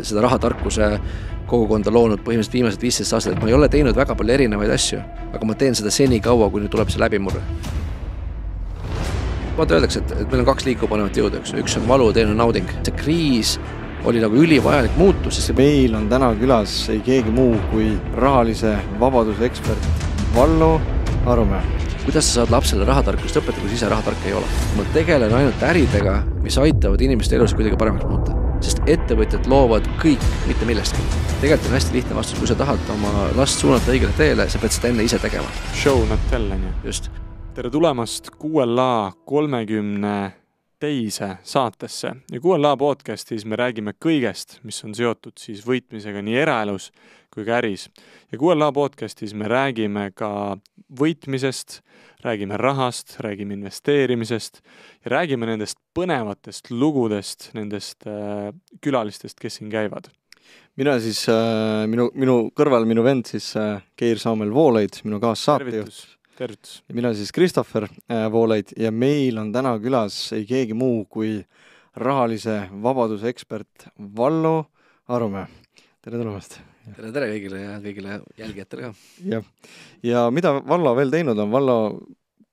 seda rahatarkuse kogukonda loonud põhimõtteliselt viimased viisteist aastat, et ma ei ole teinud väga palju erinevaid asju, aga ma teen seda senikaua, kuni tuleb see läbimurre. vaata, öeldakse, et, et meil on kaks liikupanevat jõudu, eks ju, üks on valu, teine on nauding. see kriis oli nagu ülivajalik muutus, sest meil on täna külas ei keegi muu kui rahalise vabaduse ekspert Vallo Arumäe kuidas sa saad lapsele rahatarkust õpetada, kui sa ise rahatark ei ole? ma tegelen ainult äridega, mis aitavad inimeste elus kuidagi paremaks muuta sest ettevõtjad loovad kõik mitte millestki. tegelikult on hästi lihtne vastus, kui sa tahad oma last suunata õigele teele, sa pead seda enne ise tegema. Show not tell, on ju. just. tere tulemast QLA kolmekümne teise saatesse ja QLA podcastis me räägime kõigest, mis on seotud siis võitmisega nii eraelus kui ka äris. ja QLA podcastis me räägime ka võitmisest, räägime rahast, räägime investeerimisest ja räägime nendest põnevatest lugudest, nendest äh, külalistest, kes siin käivad. mina siis äh,, minu, minu kõrval minu vend siis äh, Keir Saamel Voolaid, minu kaassaatejuht. tervitus! mina siis Christopher äh, Voolaid ja meil on täna külas ei keegi muu kui rahalise vabaduse ekspert Vallo Arumäe. tere tulemast! tere, tere kõigile ja kõigile jälgijatele ka. jah, ja mida Valla veel teinud on, Valla,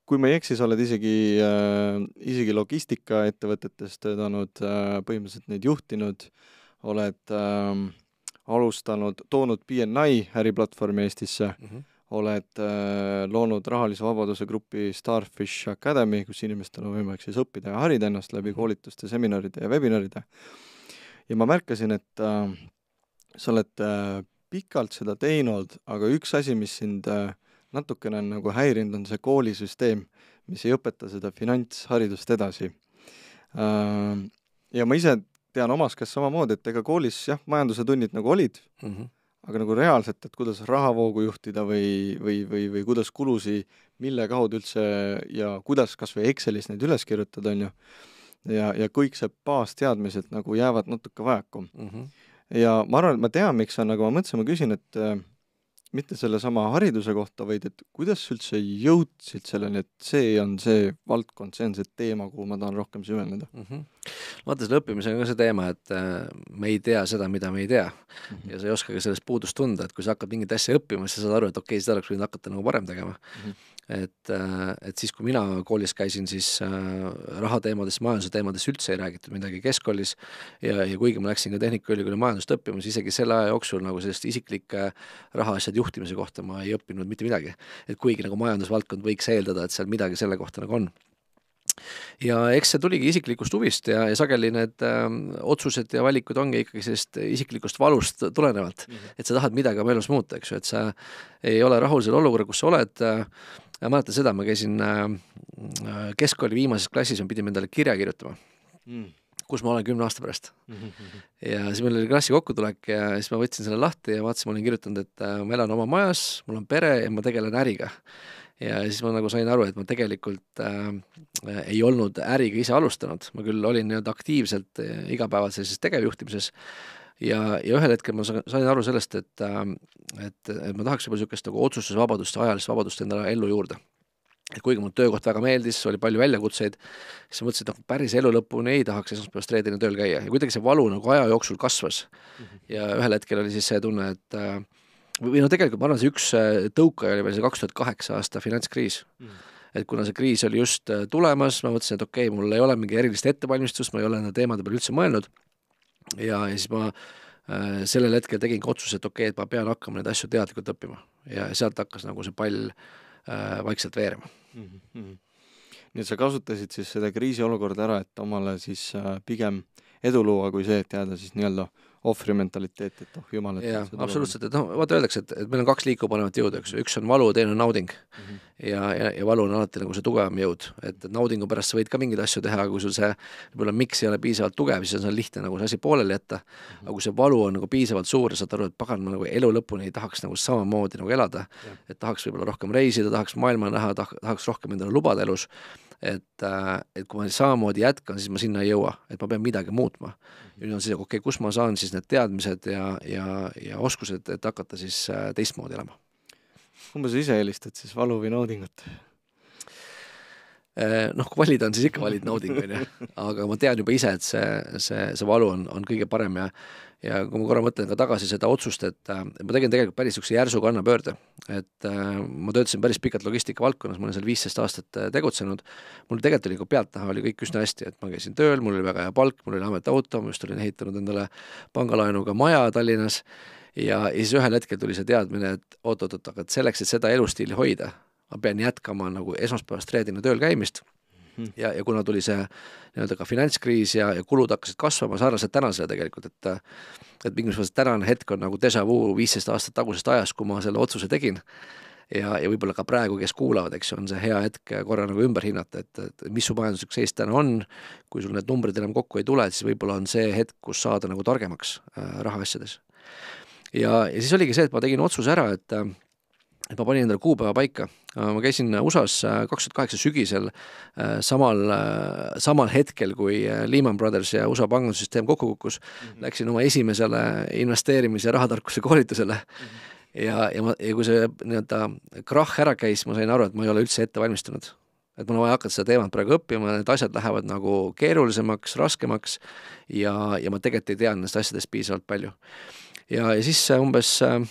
kui ma ei eksi, sa oled isegi äh,, isegi logistikaettevõtetes töötanud äh,, põhimõtteliselt neid juhtinud, oled äh, alustanud, toonud BNI äriplatvormi Eestisse mm, -hmm. oled äh, loonud rahalise vabaduse grupi Starfish Academy, kus inimestel on võimalik siis õppida ja harida ennast läbi mhm. koolituste, seminaride ja webinaride. ja ma märkasin, et äh, sa oled äh, pikalt seda teinud, aga üks asi, mis sind äh, natukene on nagu häirinud, on see koolisüsteem, mis ei õpeta seda finantsharidust edasi äh,. ja ma ise tean omas käes samamoodi, et ega koolis jah, majanduse tunnid nagu olid mm, -hmm. aga nagu reaalselt, et kuidas rahavoogu juhtida või, või, või, või kuidas kulusi, mille kaudu üldse ja kuidas kas või Excelis neid üles kirjutada, on ju, ja, ja kõik see baasteadmised nagu jäävad natuke vajaku mm. -hmm ja ma arvan, et ma tean, miks on, aga ma mõtlesin, ma küsin, et äh, mitte sellesama hariduse kohta, vaid et kuidas sa üldse jõudsid selleni, et see on see valdkond, see on see teema, kuhu ma tahan rohkem süveneda mm? -hmm vaata, selle õppimisega on ka see teema, et äh, me ei tea seda, mida me ei tea mm. -hmm. ja sa ei oska ka sellest puudust tunda, et kui sa hakkad mingit asja õppima, siis sa saad aru, et okei okay,, seda oleks võinud hakata nagu parem tegema mm. -hmm et, äh, et siis, kui mina koolis käisin, siis äh, rahateemadest, majanduse teemadest üldse ei räägitud midagi keskkoolis ja, ja kuigi ma läksin ka Tehnikaülikooli majandust õppima, siis isegi selle aja jooksul nagu sellist isiklike rahaasjade juhtimise kohta ma ei õppinud mitte midagi. et kuigi nagu majandusvaldkond võiks eeldada, et seal midagi selle kohta nagu on ja eks see tuligi isiklikust huvist ja, ja sageli need äh, otsused ja valikud ongi ikkagi sellest isiklikust valust tulenevalt mm. -hmm. et sa tahad midagi oma elus muuta, eks ju, et sa ei ole rahul selle olukorraga, kus sa oled äh,, ma mäletan seda, ma käisin äh, äh keskkooli viimases klassis, me pidime endale kirja kirjutama mm kus ma olen kümne aasta pärast mm. -hmm. ja siis meil oli klassi kokkutulek ja siis ma võtsin selle lahti ja vaatasin, ma olin kirjutanud, et äh, ma elan oma majas, mul on pere ja ma tegelen äriga ja siis ma nagu sain aru, et ma tegelikult äh, äh, ei olnud äriga ise alustanud, ma küll olin nii-öelda aktiivselt äh, igapäevases tegevjuhtimises ja, ja ühel hetkel ma sain aru sellest, et äh,, et, et ma tahaks juba niisugust nagu otsustusvabadust, ajalist vabadust endale ellu juurde et kuigi mu töökoht väga meeldis, oli palju väljakutseid, siis mõtlesin, et noh, päris elu lõpuni ei tahaks esmaspäevast reedeni tööl käia ja kuidagi see valu nagu aja jooksul kasvas mm. -hmm. ja ühel hetkel oli siis see tunne, et äh, või no tegelikult ma arvan, see üks äh, tõukaja oli veel see kaks tuhat kaheksa aasta finantskriis mm et kuna see kriis oli just äh, tulemas, ma mõtlesin, et okei okay,, mul ei ole mingit erilist ettevalmistust, ma ei ole nende teemade peale üldse mõelnud. ja, ja siis ma äh, sellel hetkel tegingi otsuse, et okei okay,, et ma pean hakkama neid asju teadlikult õppima ja sealt hakkas nagu see pall äh, vaikselt veerema mm. -hmm. nii et sa kasutasid siis seda kriisiolukorda ära, et omale siis äh, pigem edu luua, kui see, et jääda siis nii-öelda äh, ohvrimentaliteet, et oh jumal, et jah, absoluutselt, et noh, vaata öeldakse, et, et meil on kaks liikupanevat jõudu, eks ju, üks on valu, teine on nauding mm. -hmm. ja, ja, ja valu on alati nagu see tugevam jõud, et, et naudingu pärast sa võid ka mingeid asju teha, aga kui sul see võib-olla miks ei ole piisavalt tugev, siis on seal lihtne nagu see asi pooleli jätta mm, -hmm. aga kui see valu on nagu piisavalt suur ja saad aru, et pagan, ma nagu elu lõpuni ei tahaks nagu samamoodi nagu elada yeah., et tahaks võib-olla rohkem reisida, tahaks maailma näha, tah-, tahaks rohkem endale lubada elus, et, äh, et kui ma samamoodi jätkan, siis ma sinna ei jõua, et ma pean midagi muutma. Mhm. ja nüüd on siis, okei okay,, kus ma saan siis need teadmised ja, ja, ja oskused, et hakata siis äh, teistmoodi elama. kumba sa ise eelistad siis, valu või naudingut? Äh, noh, kui valida on, siis ikka valid nauding, on ju, aga ma tean juba ise, et see, see, see valu on, on kõige parem ja ja kui ma korra mõtlen ka tagasi seda otsust, et äh, ma tegin tegelikult päris niisuguse järsu kannapöörde, et äh, ma töötasin päris pikalt logistika valdkonnas, ma olen seal viisteist aastat äh, tegutsenud, mul tegelikult oli ka pealtnäha oli kõik üsna hästi, et ma käisin tööl, mul oli väga hea palk, mul oli ametiauto, ma just olin ehitanud endale pangalaenuga maja Tallinnas ja, ja siis ühel hetkel tuli see teadmine, et oot-oot-oot, aga selleks, et seda elustiili hoida, ma pean jätkama nagu esmaspäevast reedeni tööl käimist mm. ja, ja kuna tuli see nii-öelda ka finantskriis ja, ja kulud hakkasid kasvama sarnaselt tänasele tegelikult, et et mingis mõttes tänane hetk on nagu déjà vu viisteist aastat tagusest ajast, kui ma selle otsuse tegin ja, ja võib-olla ka praegu, kes kuulavad, eks ju, on see hea hetk korra nagu ümber hinnata, et, et mis su majanduslik seis täna on, kui sul need numbrid enam kokku ei tule, siis võib-olla on see hetk, kus saada nagu targemaks äh, rahaasjades. ja, ja siis oligi see, et ma tegin otsuse ära, et et ma panin endale kuupäeva paika. Äh, ma käisin USA-s äh, kaks tuhat kaheksa sügisel äh, samal, samal hetkel, kui Lehman Brothers ja USA pangandussüsteem kokku kukkus mm, -hmm. läksin oma esimesele investeerimise ja rahatarkuse koolitusele mm. -hmm. ja, ja ma, ja kui see nii-öelda krahh ära käis, ma sain aru, et ma ei ole üldse ette valmistunud. et mul on vaja hakata seda teemat praegu õppima, need asjad lähevad nagu keerulisemaks, raskemaks ja, ja ma tegelikult ei tea nendest asjadest piisavalt palju. ja, ja siis umbes äh,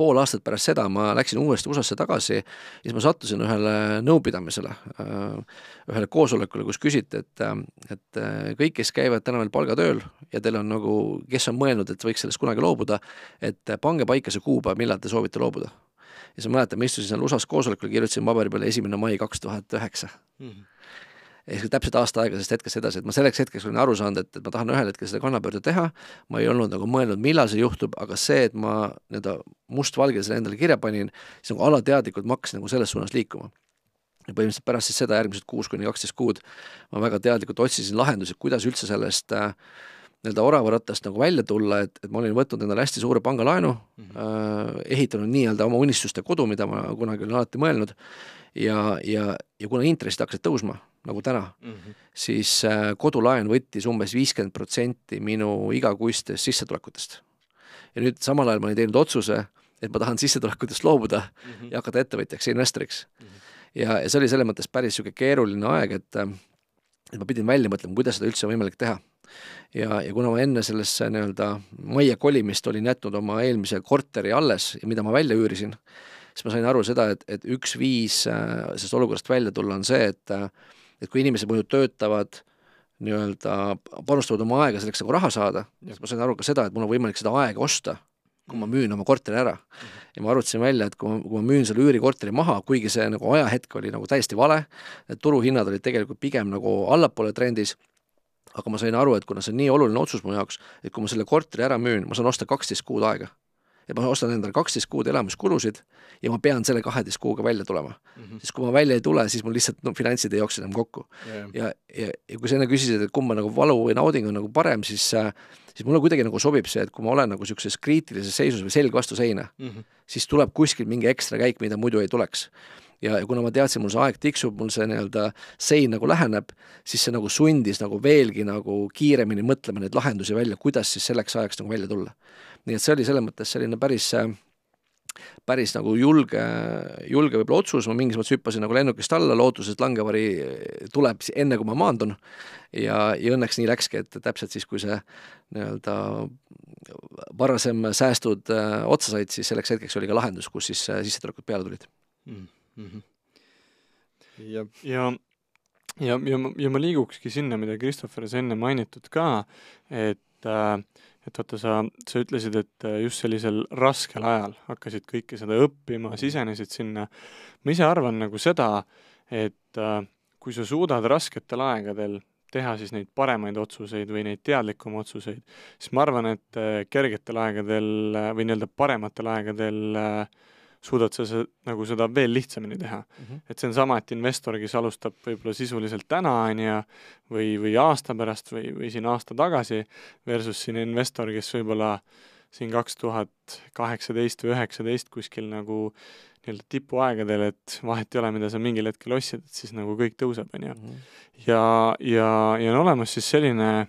pool aastat pärast seda ma läksin uuesti USA-sse tagasi ja siis ma sattusin ühele nõupidamisele, äh, ühele koosolekule, kus küsiti, et, äh, et äh, kõik, kes käivad täna veel palgatööl ja teil on nagu, kes on mõelnud, et võiks sellest kunagi loobuda, et pange paika see kuupäev, millal te soovite loobuda. ja siis ma mäletan, ma istusin seal USA-s koosolekul, kirjutasin paberi peale esimene mai kaks tuhat üheksa mhm ehk täpselt aasta aega sellest hetkest edasi, et ma selleks hetkeks olin aru saanud, et, et ma tahan ühel hetkel seda kannapöörde teha, ma ei olnud nagu mõelnud, millal see juhtub, aga see, et ma nii-öelda mustvalgel selle endale kirja panin, siis nagu alateadlikult ma hakkasin nagu selles suunas liikuma. ja põhimõtteliselt pärast siis seda järgmised kuus kuni kaksteist kuud ma väga teadlikult otsisin lahendusi, kuidas üldse sellest äh, nii-öelda oravaratast nagu välja tulla, et, et ma olin võtnud endale hästi suure pangalaenu mm, -hmm. äh, ehitanud nii-öelda oma unistuste kodu, mida ma kunagi olin alati mõelnud, ja, ja, ja kuna intressid hakkasid tõusma, nagu täna mm, -hmm. siis äh, kodulaen võttis umbes viiskümmend protsenti minu igakuistest sissetulekutest. ja nüüd samal ajal ma olin teinud otsuse, et ma tahan sissetulekutest loobuda mm -hmm. ja hakata ettevõtjaks ja investoriks mm. -hmm. ja, ja see oli selles mõttes päris niisugune keeruline aeg, et ähm, et ma pidin välja mõtlema, kuidas seda üldse on võimalik teha. ja, ja kuna ma enne sellesse nii-öelda majja kolimist olin jätnud oma eelmise korteri alles ja mida ma välja üürisin, siis ma sain aru seda, et, et üks viis äh, sellest olukorrast välja tulla on see, et äh, et kui inimesed muidu töötavad nii-öelda, panustavad oma aega selleks, et nagu raha saada, siis ma sain aru ka seda, et mul on võimalik seda aega osta, kui ma mhm. müün oma korteri ära. Mhm. ja ma arvutasin välja, et kui ma, kui ma müün selle üürikorteri maha, kuigi see nagu ajahetk oli nagu täiesti vale, et turuhinnad olid tegelikult pigem nagu allapoole trendis, aga ma sain aru, et kuna see on nii oluline otsus mu jaoks, et kui ma selle korteri ära müün, ma saan osta kaksteist kuud aega et ma ostan endale kaksteist kuud elamiskulusid ja ma pean selle kaheteist kuuga välja tulema mm. -hmm. siis kui ma välja ei tule, siis mul lihtsalt no finantsid ei jookse enam kokku yeah.. ja, ja, ja kui sa enne küsisid, et kumb on nagu valu või nauding on nagu parem, siis äh, siis mulle kuidagi nagu sobib see, et kui ma olen nagu niisuguses kriitilises seisus või selg vastu seina mm, -hmm. siis tuleb kuskilt mingi ekstra käik, mida muidu ei tuleks ja, ja kuna ma teadsin, mul see aeg tiksub, mul see nii-öelda sein nagu läheneb, siis see nagu sundis nagu veelgi nagu kiiremini mõtlema neid lahendusi välja, kuidas siis selleks ajaks nagu välja tulla. nii et see oli selles mõttes selline päris päris nagu julge, julge võib-olla otsus, ma mingis mõttes hüppasin nagu lennukist alla, lootuses, et langevari tuleb enne, kui ma maandun. ja, ja õnneks nii läkski, et täpselt siis, kui see nii-öelda varasem säästud äh, otsa said, siis selleks hetkeks oli ka lahendus, kus siis äh, sissetulekud peale tulid mm Mhm. ja, ja, ja, ja, ja ma liigukski sinna, mida Christopheris enne mainitud ka, et äh, et vaata, sa, sa ütlesid, et äh, just sellisel raskel ajal hakkasid kõike seda õppima, sisenesid sinna. ma ise arvan nagu seda, et äh, kui sa suudad rasketel aegadel teha siis neid paremaid otsuseid või neid teadlikuma otsuseid, siis ma arvan, et äh, kergetel aegadel või nii-öelda parematel aegadel äh, suudad sa see, nagu seda veel lihtsamini teha mm. -hmm. et see on sama, et investor, kes alustab võib-olla sisuliselt täna, on ju, või, või aasta pärast või, või siin aasta tagasi, versus siin investor, kes võib-olla siin kaks tuhat kaheksateist või üheksateist kuskil nagu nii-öelda tipuaegadel, et vahet ei ole, mida sa mingil hetkel ostsid, et siis nagu kõik tõuseb, on ju. Mhm. ja, ja, ja on olemas siis selline,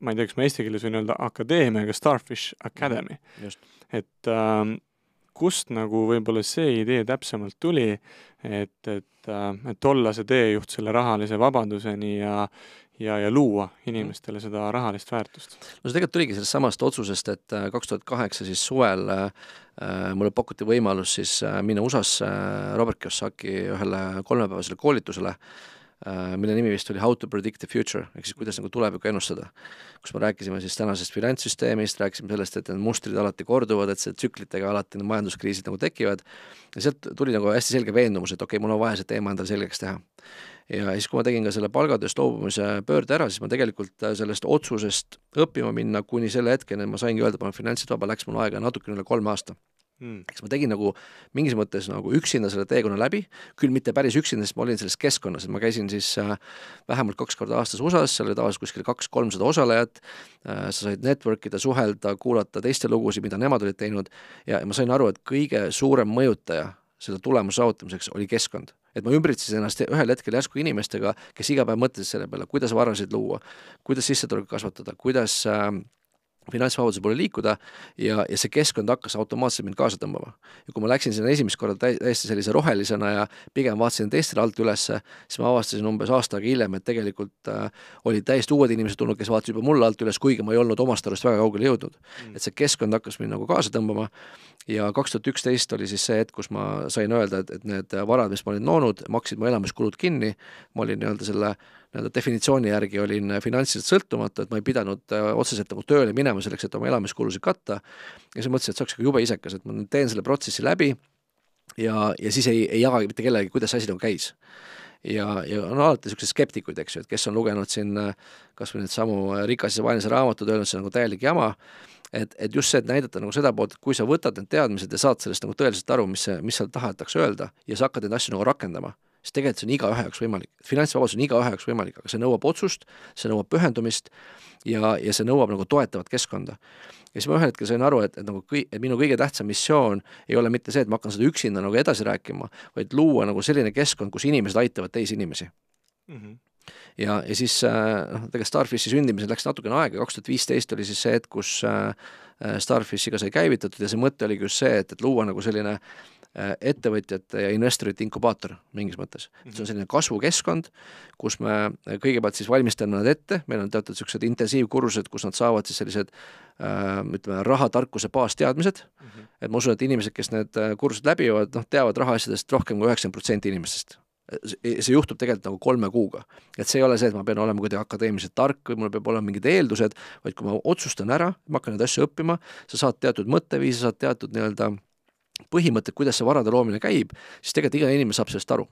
ma ei tea, kas ma eesti keeles võin öelda akadeemia, aga Starfish Academy mm. -hmm. et ähm, kust nagu võib-olla see idee täpsemalt tuli, et, et, äh, et olla see teejuht selle rahalise vabaduseni ja, ja, ja luua inimestele seda rahalist väärtust? no see tegelikult tuligi sellest samast otsusest, et äh, kaks tuhat kaheksa siis suvel äh, äh mulle pakuti võimalus siis minna USA-sse Robert Kiyosaki ühele kolmepäevasele koolitusele äh,, Äh, mille nimi vist oli How to predict the future, ehk siis kuidas nagu tulevikku ennustada. kus me rääkisime siis tänasest finantssüsteemist, rääkisime sellest, et need mustrid alati korduvad, et see tsüklitega alati need majanduskriisid nagu tekivad, ja sealt tuli nagu hästi selge veendumus, et okei okay,, mul on vaja see teema endale selgeks teha. ja siis, kui ma tegin ka selle palgatööst loobumise pöörde ära, siis ma tegelikult äh, sellest otsusest õppima minna kuni selle hetkeni ma saingi öelda, et ma olen finantsilt vaba, läks mul aega natukene üle kolme aasta mm.. eks ma tegin nagu mingis mõttes nagu üksinda selle teekonna läbi, küll mitte päris üksinda, sest ma olin selles keskkonnas, et ma käisin siis äh, vähemalt kaks korda aastas USA-s, seal oli tavaliselt kuskil kaks-kolmsada osalejat äh,, sa said network ida, suhelda, kuulata teiste lugusid, mida nemad olid teinud, ja ma sain aru, et kõige suurem mõjutaja selle tulemuse saavutamiseks oli keskkond et ma ümbritsesin ennast ühel hetkel järsku inimestega, kes iga päev mõtlesid selle peale, kuidas varasid luua, kuidas sissetulekut kasvatada, kuidas äh, finantsvabaduse poole liikuda ja, ja see keskkond hakkas automaatselt mind kaasa tõmbama. ja kui ma läksin sinna esimest korda täiesti sellise rohelisena ja pigem vaatasin teistele alt ülesse, siis ma avastasin umbes aasta aega hiljem, et tegelikult äh, olid täiesti uued inimesed tulnud, kes vaatasid juba mulle alt üles, kuigi ma ei olnud omast arust väga kaugele jõudnud mm.. et see keskkond hakkas mind nagu kaasa tõmbama ja kaks tuhat üksteist oli siis see hetk, kus ma sain öelda, et, et need varad, mis ma olin loonud, maksid mu elamiskulud kinni, ma olin nii-öelda selle äh, nii-öelda definitsiooni järgi olin finantsiliselt sõltumatu, et ma ei pidanud äh, otseselt nagu tööle minema selleks, et oma elamiskulusid katta, ja siis mõtlesin, et see oleks nagu jube isekas, et ma nüüd teen selle protsessi läbi ja, ja siis ei, ei jagagi mitte kellelegi, kuidas see asi nagu käis ja, ja on alati niisuguseid skeptikuid, eks ju, et kes on lugenud siin äh, kas või neid samu äh, Rikas ja vaenlase raamatud, öelnud, see on nagu täielik jama, et, et just see, et näidata nagu seda poolt, et kui sa võtad need teadmised ja saad sellest nagu tõeliselt aru, mis see, mis seal tahetakse öelda ja sa hakkad neid asju nagu rakendama siis tegelikult see on igaühe jaoks võimalik. finantsvabadus on igaühe jaoks võimalik, aga see nõuab otsust, see nõuab pühendumist ja, ja see nõuab nagu toetavat keskkonda. ja siis ma ühel hetkel sain aru, et, et nagu kõi-, et minu kõige tähtsam missioon ei ole mitte see, et ma hakkan seda üksinda nagu edasi rääkima, vaid luua nagu selline keskkond, kus inimesed aitavad teisi inimesi mm. -hmm ja, ja siis äh, noh äh,, tegelikult Starfishi sündimisel läks natukene aega, kaks tuhat viisteist oli siis see hetk, kus äh, Starfishiga sai käivitatud ja see mõte oligi just see, et, et luua nagu selline äh, Äh, ettevõtjate ja investorite inkubaator mingis mõttes. see on mhm. selline kasvukeskkond, kus me äh, kõigepealt siis valmistame nad ette, meil on teatud niisugused intensiivkursused, kus nad saavad siis sellised äh, ütleme, rahatarkuse baasteadmised mm, -hmm. et ma usun, et inimesed, kes need kursused läbi jõuavad, noh, teavad rahaasjadest rohkem kui üheksakümmend protsenti inimestest e-, see juhtub tegelikult nagu kolme kuuga. et see ei ole see, et ma pean olema kuidagi akadeemiliselt tark või mul peab olema mingid eeldused, vaid kui ma otsustan ära, ma hakkan neid asju õppima, sa saad teatud mõtteviise, saad teatud nii-öelda põhimõtted, kuidas see varade loomine käib, siis tegelikult iga inimene saab sellest aru.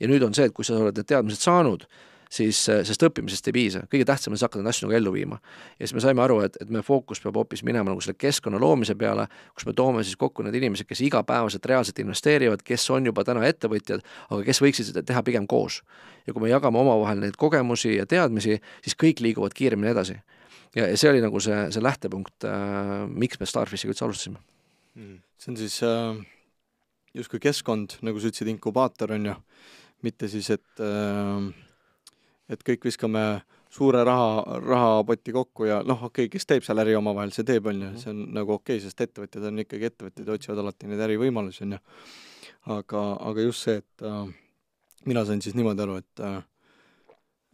ja nüüd on see, et kui sa oled need teadmised saanud, siis eh, sellest õppimisest ei piisa, kõige tähtsam on siis hakata neid asju nagu ellu viima. ja siis me saime aru, et, et meie fookus peab hoopis minema nagu selle keskkonna loomise peale, kus me toome siis kokku need inimesed, kes igapäevaselt reaalselt investeerivad, kes on juba täna ettevõtjad, aga kes võiksid seda teha pigem koos. ja kui me jagame omavahel neid kogemusi ja teadmisi, siis kõik liiguvad kiiremini edasi. ja, ja see oli nagu see, see lähtepunkt äh,, miks me Starfishiga üldse alustasime mm.. see on siis äh, justkui keskkond, nagu sa ütlesid, inkubaator on ju, mitte siis, et äh, et kõik viskame suure raha, rahapotti kokku ja noh, okei okay,, kes teeb seal äri omavahel, see teeb, on ju, mhm. see on nagu okei okay,, sest ettevõtjad on ikkagi ettevõtjad ja otsivad alati neid ärivõimalusi, on ju. aga, aga just see, et äh, mina sain siis niimoodi aru, et äh,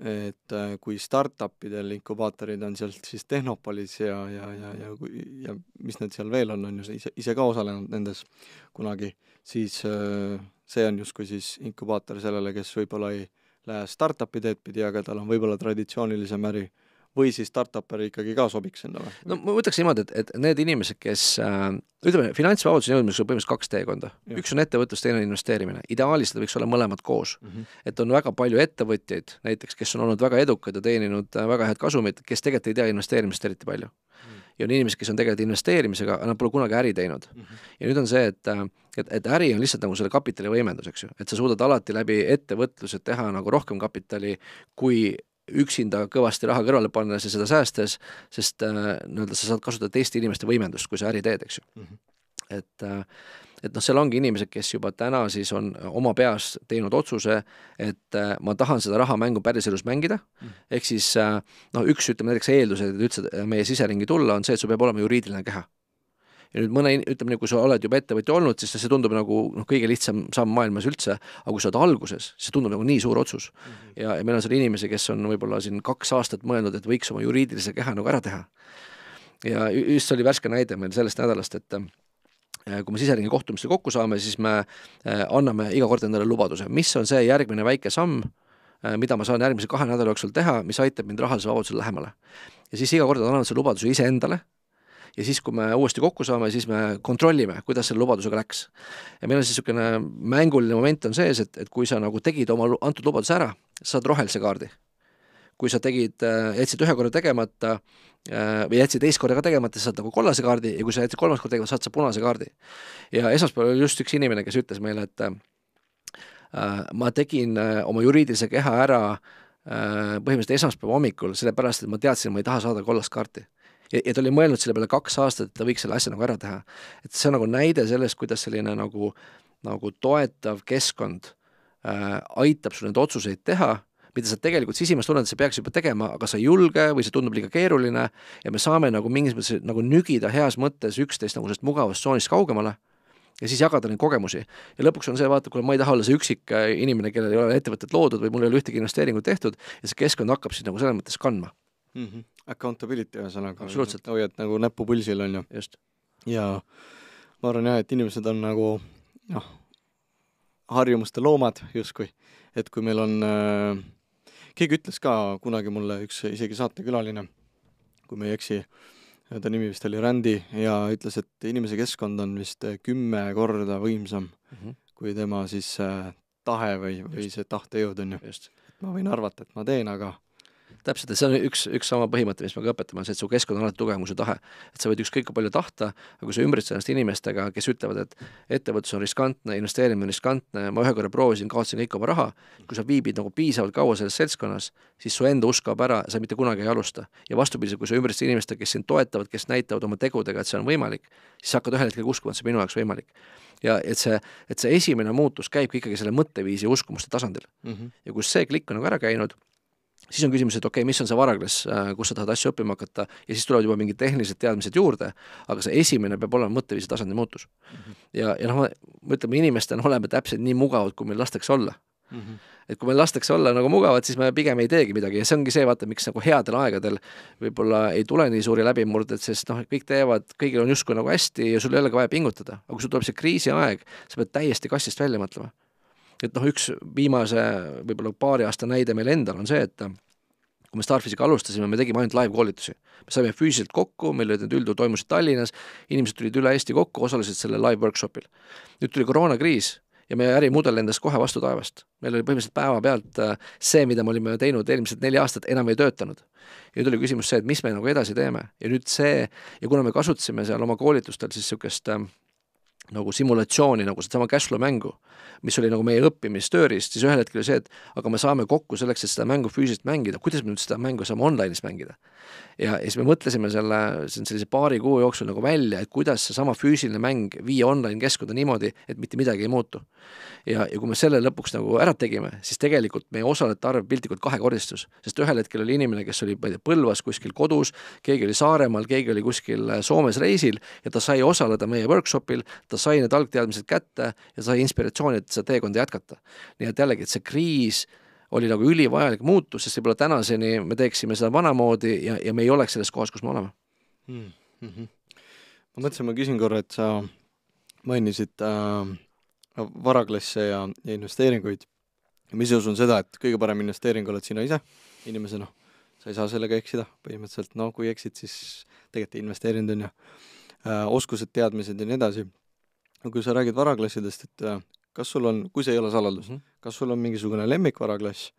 et äh, kui startupidel inkubaatorid on sealt siis Tehnopolis ja, ja, ja, ja kui, ja mis need seal veel on, on ju ise, ise ka osalenud nendes kunagi, siis äh, see on justkui siis inkubaator sellele, kes võib-olla ei lähe startupi teed pidi, aga tal on võib-olla traditsioonilisem äri äh, või siis startup'er ikkagi ka sobiks sinna või? no ma ütleks niimoodi, et, et need inimesed, kes äh, ütleme, finantsvabaduseni jõudmiseks on põhimõtteliselt kaks teekonda. üks on ettevõtlus, teine on investeerimine. ideaalis need võiks olla mõlemad koos mm. -hmm. et on väga palju ettevõtjaid näiteks, kes on olnud väga edukad ja teeninud äh, väga head kasumit, kes tegelikult ei tea investeerimist eriti palju mm. -hmm ja on inimesi, kes on tegelikult investeerimisega, aga nad pole kunagi äri teinud mm. -hmm. ja nüüd on see, et, äh, et, et äri on lihtsalt nagu selle kapitali võimendus, eks ju, et sa suudad alati läbi ettevõtluse teha nagu rohkem kapitali, kui üksinda kõvasti raha kõrvale pannes ja seda säästes, sest äh, nii-öelda sa saad kasutada teiste inimeste võimendust, kui sa äri teed, eks ju mm. -hmm. et äh, et noh, seal ongi inimesed, kes juba täna siis on oma peas teinud otsuse, et äh, ma tahan seda rahamängu päriselus mängida mm. -hmm., ehk siis noh, üks ütleme näiteks eeldused, et üldse meie siseringi tulla, on see, et sul peab olema juriidiline keha ja nüüd mõne, ütleme nii, kui sa oled juba ettevõtja olnud, siis see tundub nagu noh, kõige lihtsam samm maailmas üldse, aga kui sa oled alguses, see tundub nagu nii suur otsus mm. -hmm. ja, ja meil on seal inimesi, kes on võib-olla siin kaks aastat mõelnud, et võiks oma juriidilise keha nagu ära teha. ja just see oli värske näide meil sellest nädalast, et äh, kui me siseringi kohtumistel kokku saame, siis me äh, anname iga kord endale lubaduse, mis on see järgmine väike samm, äh, mida ma saan järgmise kahe nädala jooksul teha, mis aitab mind rahalisele vabadusele lähemale. ja siis iga kord nad annavad selle lubaduse iseendale ja siis, kui me uuesti kokku saame, siis me kontrollime, kuidas selle lubadusega läks. ja meil on siis niisugune mänguline moment on sees, et, et kui sa nagu tegid oma antud lubaduse ära, saad rohelise kaardi. kui sa tegid, äh, jätsid ühe korra tegemata äh, või jätsid teist korda ka tegemata, siis saad nagu kollase kaardi ja kui sa jätsid kolmas kord tegemata, saad sa punase kaardi. ja esmaspäeval oli just üks inimene, kes ütles meile, et äh, ma tegin äh, oma juriidilise keha ära äh, põhimõtteliselt esmaspäeva hommikul, sellepärast et ma teadsin, ma ei taha saada kollast kaarti ja, ja ta oli mõelnud selle peale kaks aastat, et ta võiks selle asja nagu ära teha. et see on nagu näide sellest, kuidas selline nagu, nagu toetav keskkond äh, aitab sul neid otsuseid teha mida sa tegelikult sisimas tunned, et sa peaks juba tegema, aga sa ei julge või see tundub liiga keeruline ja me saame nagu mingis mõttes nagu nügida heas mõttes üksteist nagu sellest mugavast tsoonist kaugemale ja siis jagada neid kogemusi. ja lõpuks on see, vaata, kuule, ma ei taha olla see üksik äh, inimene, kellel ei ole ettevõtet loodud või mul ei ole ühtegi investeeringut tehtud ja see keskkond hakkab siis nagu selles mõttes kandma mm. -hmm. Accountability ühesõnaga. absoluutselt. hoiad nagu näppu pulsil, on ju. just. ja ma arvan jah, et inimesed on nagu noh, harjumuste loomad justkui, et kui meil on äh,, keegi ütles ka kunagi mulle, üks isegi saatekülaline, kui ma ei eksi, ta nimi vist oli Randy ja ütles, et inimese keskkond on vist äh, kümme korda võimsam mm -hmm. kui tema siis äh, tahe või, või see tahtejõud on ju. ma võin arvata, et ma teen, aga täpselt, et see on üks, üks sama põhimõte, mis me ka õpetame, on see, et su keskkond on alati tugevam kui su tahe. et sa võid ükskõik kui palju tahta, aga kui sa ümbritsed ennast inimestega, kes ütlevad, et ettevõtlus on riskantne, investeerimine on riskantne, ma ühe korra proovisin, kaotasin kõik oma raha, kui sa viibid nagu piisavalt kaua selles seltskonnas, siis su enda usk kaob ära, sa mitte kunagi ei alusta. ja vastupidiselt, kui sa ümbritsed inimestega, kes sind toetavad, kes näitavad oma tegudega, et see on võimalik, siis sa hakkad ühel hetkel uskuma, et see on minu jaoks võimalik ja et see, et see esimene muutus käibki ikkagi selle mõtteviisi ja uskumuste tasandil mm. -hmm. ja kus see klikk on nagu ära käinud siis on küsimus, et okei okay,, mis on see varaklass, äh, kus sa tahad asju õppima hakata ja siis tulevad juba mingid tehnilised teadmised juurde, aga see esimene peab olema mõtteviisi tasandi muutus mm. -hmm. ja, ja noh, ütleme inimestena oleme täpselt nii mugavad, kui meil lastakse olla mm. -hmm. et kui meil lastakse olla nagu mugavad, siis me pigem ei teegi midagi ja see ongi see, vaata, miks nagu headel aegadel võib-olla ei tule nii suuri läbimurdeid, sest noh, kõik teevad, kõigil on justkui nagu hästi ja sul ei olegi vaja pingutada, aga kui sul tuleb see kriisiaeg, sa pead täiesti kastist välja mõtlema et noh, üks viimase võib-olla paari aasta näide meil endal on see, et kui me Starfishiga alustasime, me tegime ainult live-koolitusi. me saime füüsiliselt kokku, meil olid need üldjuhul toimusid Tallinnas, inimesed tulid üle Eesti kokku, osalesid selle live-workshopil. nüüd tuli koroonakriis ja meie ärimudel lendas kohe vastu taevast. meil oli põhimõtteliselt päevapealt äh, see, mida me olime teinud eelmised neli aastat, enam ei töötanud. ja nüüd oli küsimus see, et mis me nagu edasi teeme ja nüüd see, ja kuna me kasutasime seal oma koolitustel siis niisugust äh, nagu simulatsiooni, nagu sedasama cashflow mängu, mis oli nagu meie õppimistööriist, siis ühel hetkel oli see, et aga me saame kokku selleks, et seda mängu füüsiliselt mängida, kuidas me nüüd seda mängu saame online'is mängida? ja, ja siis me mõtlesime selle, sellise paari kuu jooksul nagu välja, et kuidas seesama füüsiline mäng viia online keskkonda niimoodi, et mitte midagi ei muutu. ja, ja kui me selle lõpuks nagu ära tegime, siis tegelikult meie osalejate arv piltlikult kahekordistus, sest ühel hetkel oli inimene, kes oli, ma ei tea, Põlvas kuskil kodus, keegi oli Saaremaal, keegi oli kuskil Soomes reisil ja ta sai osaleda meie workshopil, ta sai need algteadmised kätte ja sai inspiratsiooni, et seda teekonda jätkata. nii et jällegi, et see kriis oli nagu ülivajalik muutus, sest võib-olla tänaseni me teeksime seda vanamoodi ja, ja me ei oleks selles kohas, kus me oleme mm. -hmm. Mhm. ma mõtlesin, ma küsin korra, et sa mainisid äh, varaklasse ja, ja investeeringuid. ma ise usun seda, et kõige parem investeering oled sina ise inimesena. sa ei saa sellega eksida, põhimõtteliselt no kui eksid, siis tegelikult ei investeerinud, on ju äh,, oskused, teadmised ja nii edasi no kui sa räägid varaklassidest, et äh, kas sul on, kui see ei ole saladus mm, -hmm. kas sul on mingisugune lemmikvaraklass